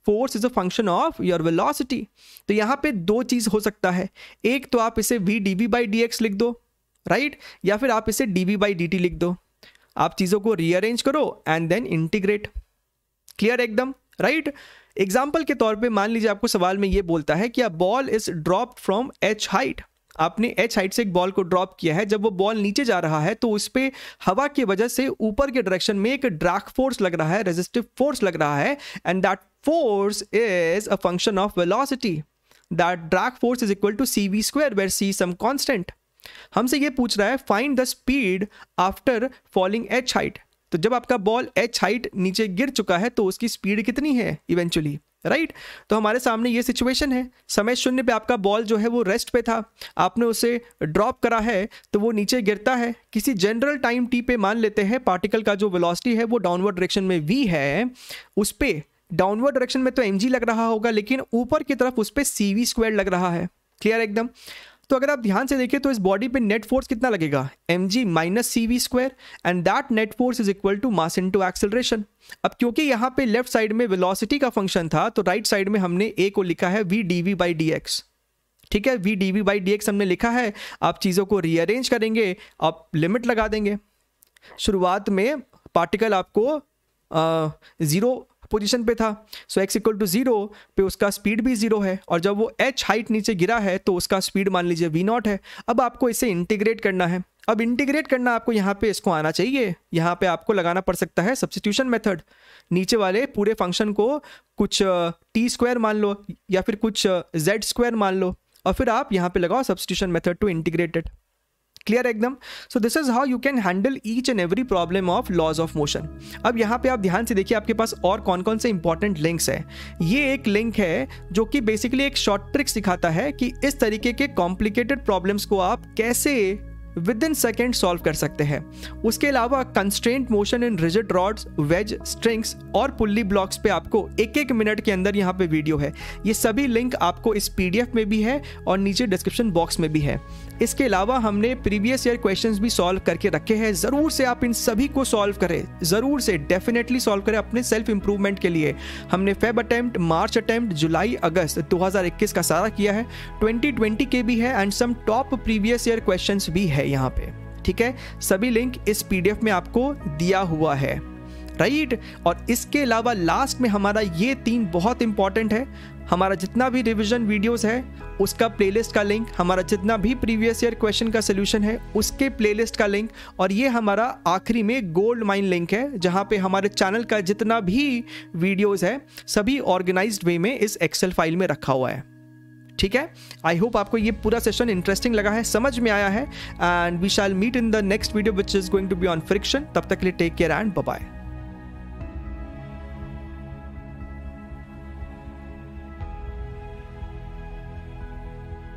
Speaker 1: force is a function of your velocity तो यहां पे दो चीज़ हो सकता है एक तो आप इसे V D V by D X लिख दो राइट right? या फिर आप इसे D V by D T लिख दो आप चीज़ों को रीअरेंज करो एंड देन इंटीग्रेट क्लियर एकदम राइट एग्जाम्पल के तौर पे मान लीजिए आपको सवाल में ये बोलता है कि a ball is drop from H height आपने एच हाइट से एक बॉल को ड्रॉप किया है जब वो बॉल नीचे जा रहा है तो उस पर हवा की वजह से ऊपर के डायरेक्शन में एक ड्राग फोर्स लग रहा है रेजिस्टिव फोर्स लग रहा है and that force is a function of velocity that drag force is equal to C V square where C some constant हमसे ये पूछ रहा है find the speed after falling H height तो जब आपका बॉल एच हाइट नीचे गिर चुका है तो उसकी स्पीड कितनी है इवेंचुअली राइट तो हमारे सामने ये सिचुएशन है समय शून्य पे आपका बॉल जो है वो रेस्ट पे था आपने उसे ड्रॉप करा है तो वो नीचे गिरता है किसी जनरल टाइम टी पे मान लेते हैं पार्टिकल का जो वेलोसिटी है वो डाउनवर्ड डायरेक्शन में वी है उस पर डाउनवर्ड डायरेक्शन में तो एम लग रहा होगा लेकिन ऊपर की तरफ उस पर सी वी स्क्वायर लग रहा है क्लियर एकदम तो अगर आप ध्यान से देखें तो इस बॉडी पे नेट फोर्स कितना लगेगा M G minus C V square and that net force is equal to mass into acceleration अब क्योंकि यहाँ पे लेफ्ट साइड में वेलोसिटी का फंक्शन था तो राइट right साइड में हमने ए को लिखा है V D V by D X ठीक है V D V by D X हमने लिखा है आप चीज़ों को रीअरेंज करेंगे आप लिमिट लगा देंगे शुरुआत में पार्टिकल आपको ज़ीरो पोजीशन पे था so X equal to zero पे उसका स्पीड भी जीरो है और जब वो एच हाइट नीचे गिरा है तो उसका स्पीड मान लीजिए वी नॉट है अब आपको इसे इंटीग्रेट करना है अब इंटीग्रेट करना आपको यहाँ पे इसको आना चाहिए यहाँ पे आपको लगाना पड़ सकता है सब्सिट्यूशन मेथड नीचे वाले पूरे फंक्शन को कुछ टी स्क्वायर मान लो या फिर कुछ जेड स्क्वायर मान लो और फिर आप यहाँ पे लगाओ substitution method to integrated clear एकदम so this is how you can handle each and every problem of laws of motion अब यहाँ पे आप ध्यान से देखिए आपके पास और कौन कौन से इंपॉर्टेंट लिंक्स है ये एक लिंक है जो कि बेसिकली एक शॉर्ट ट्रिक सिखाता है कि इस तरीके के कॉम्प्लिकेटेड प्रॉब्लम्स को आप कैसे विद इन सेकेंड सॉल्व कर सकते हैं उसके अलावा constraint motion in rigid rods wedge strings और पुल्ली ब्लॉक्स पे आपको एक एक मिनट के अंदर यहाँ पे वीडियो है ये सभी लिंक आपको इस पीडीएफ में भी है और नीचे डिस्क्रिप्शन बॉक्स में भी है इसके अलावा हमने प्रीवियस ईयर क्वेश्चंस भी सॉल्व करके रखे हैं ज़रूर से आप इन सभी को सॉल्व करें ज़रूर से डेफिनेटली सॉल्व करें अपने सेल्फ इंप्रूवमेंट के लिए हमने फेब अटैम्प्ट मार्च अटैम्प्ट जुलाई अगस्त 2021 का सारा किया है 2020 के भी है and some top previous year question भी है यहाँ पे ठीक है सभी लिंक इस एफ में आपको दिया हुआ है राइट और इसके अलावा लास्ट में हमारा ये तीन बहुत इंपॉर्टेंट है हमारा जितना भी रिविजन वीडियोज़ है उसका प्लेलिस्ट का लिंक हमारा जितना भी प्रीवियस ईयर क्वेश्चन का सोल्यूशन है उसके प्लेलिस्ट का लिंक और ये हमारा आखिरी में गोल्ड माइन लिंक है जहाँ पे हमारे चैनल का जितना भी वीडियोज है सभी ऑर्गेनाइज वे में इस एक्सेल फाइल में रखा हुआ है ठीक है आई होप आपको ये पूरा सेशन इंटरेस्टिंग लगा है समझ में आया है and we shall meet in the next video which is going to be on friction तब तक के लिए टेक केयर एंड बाय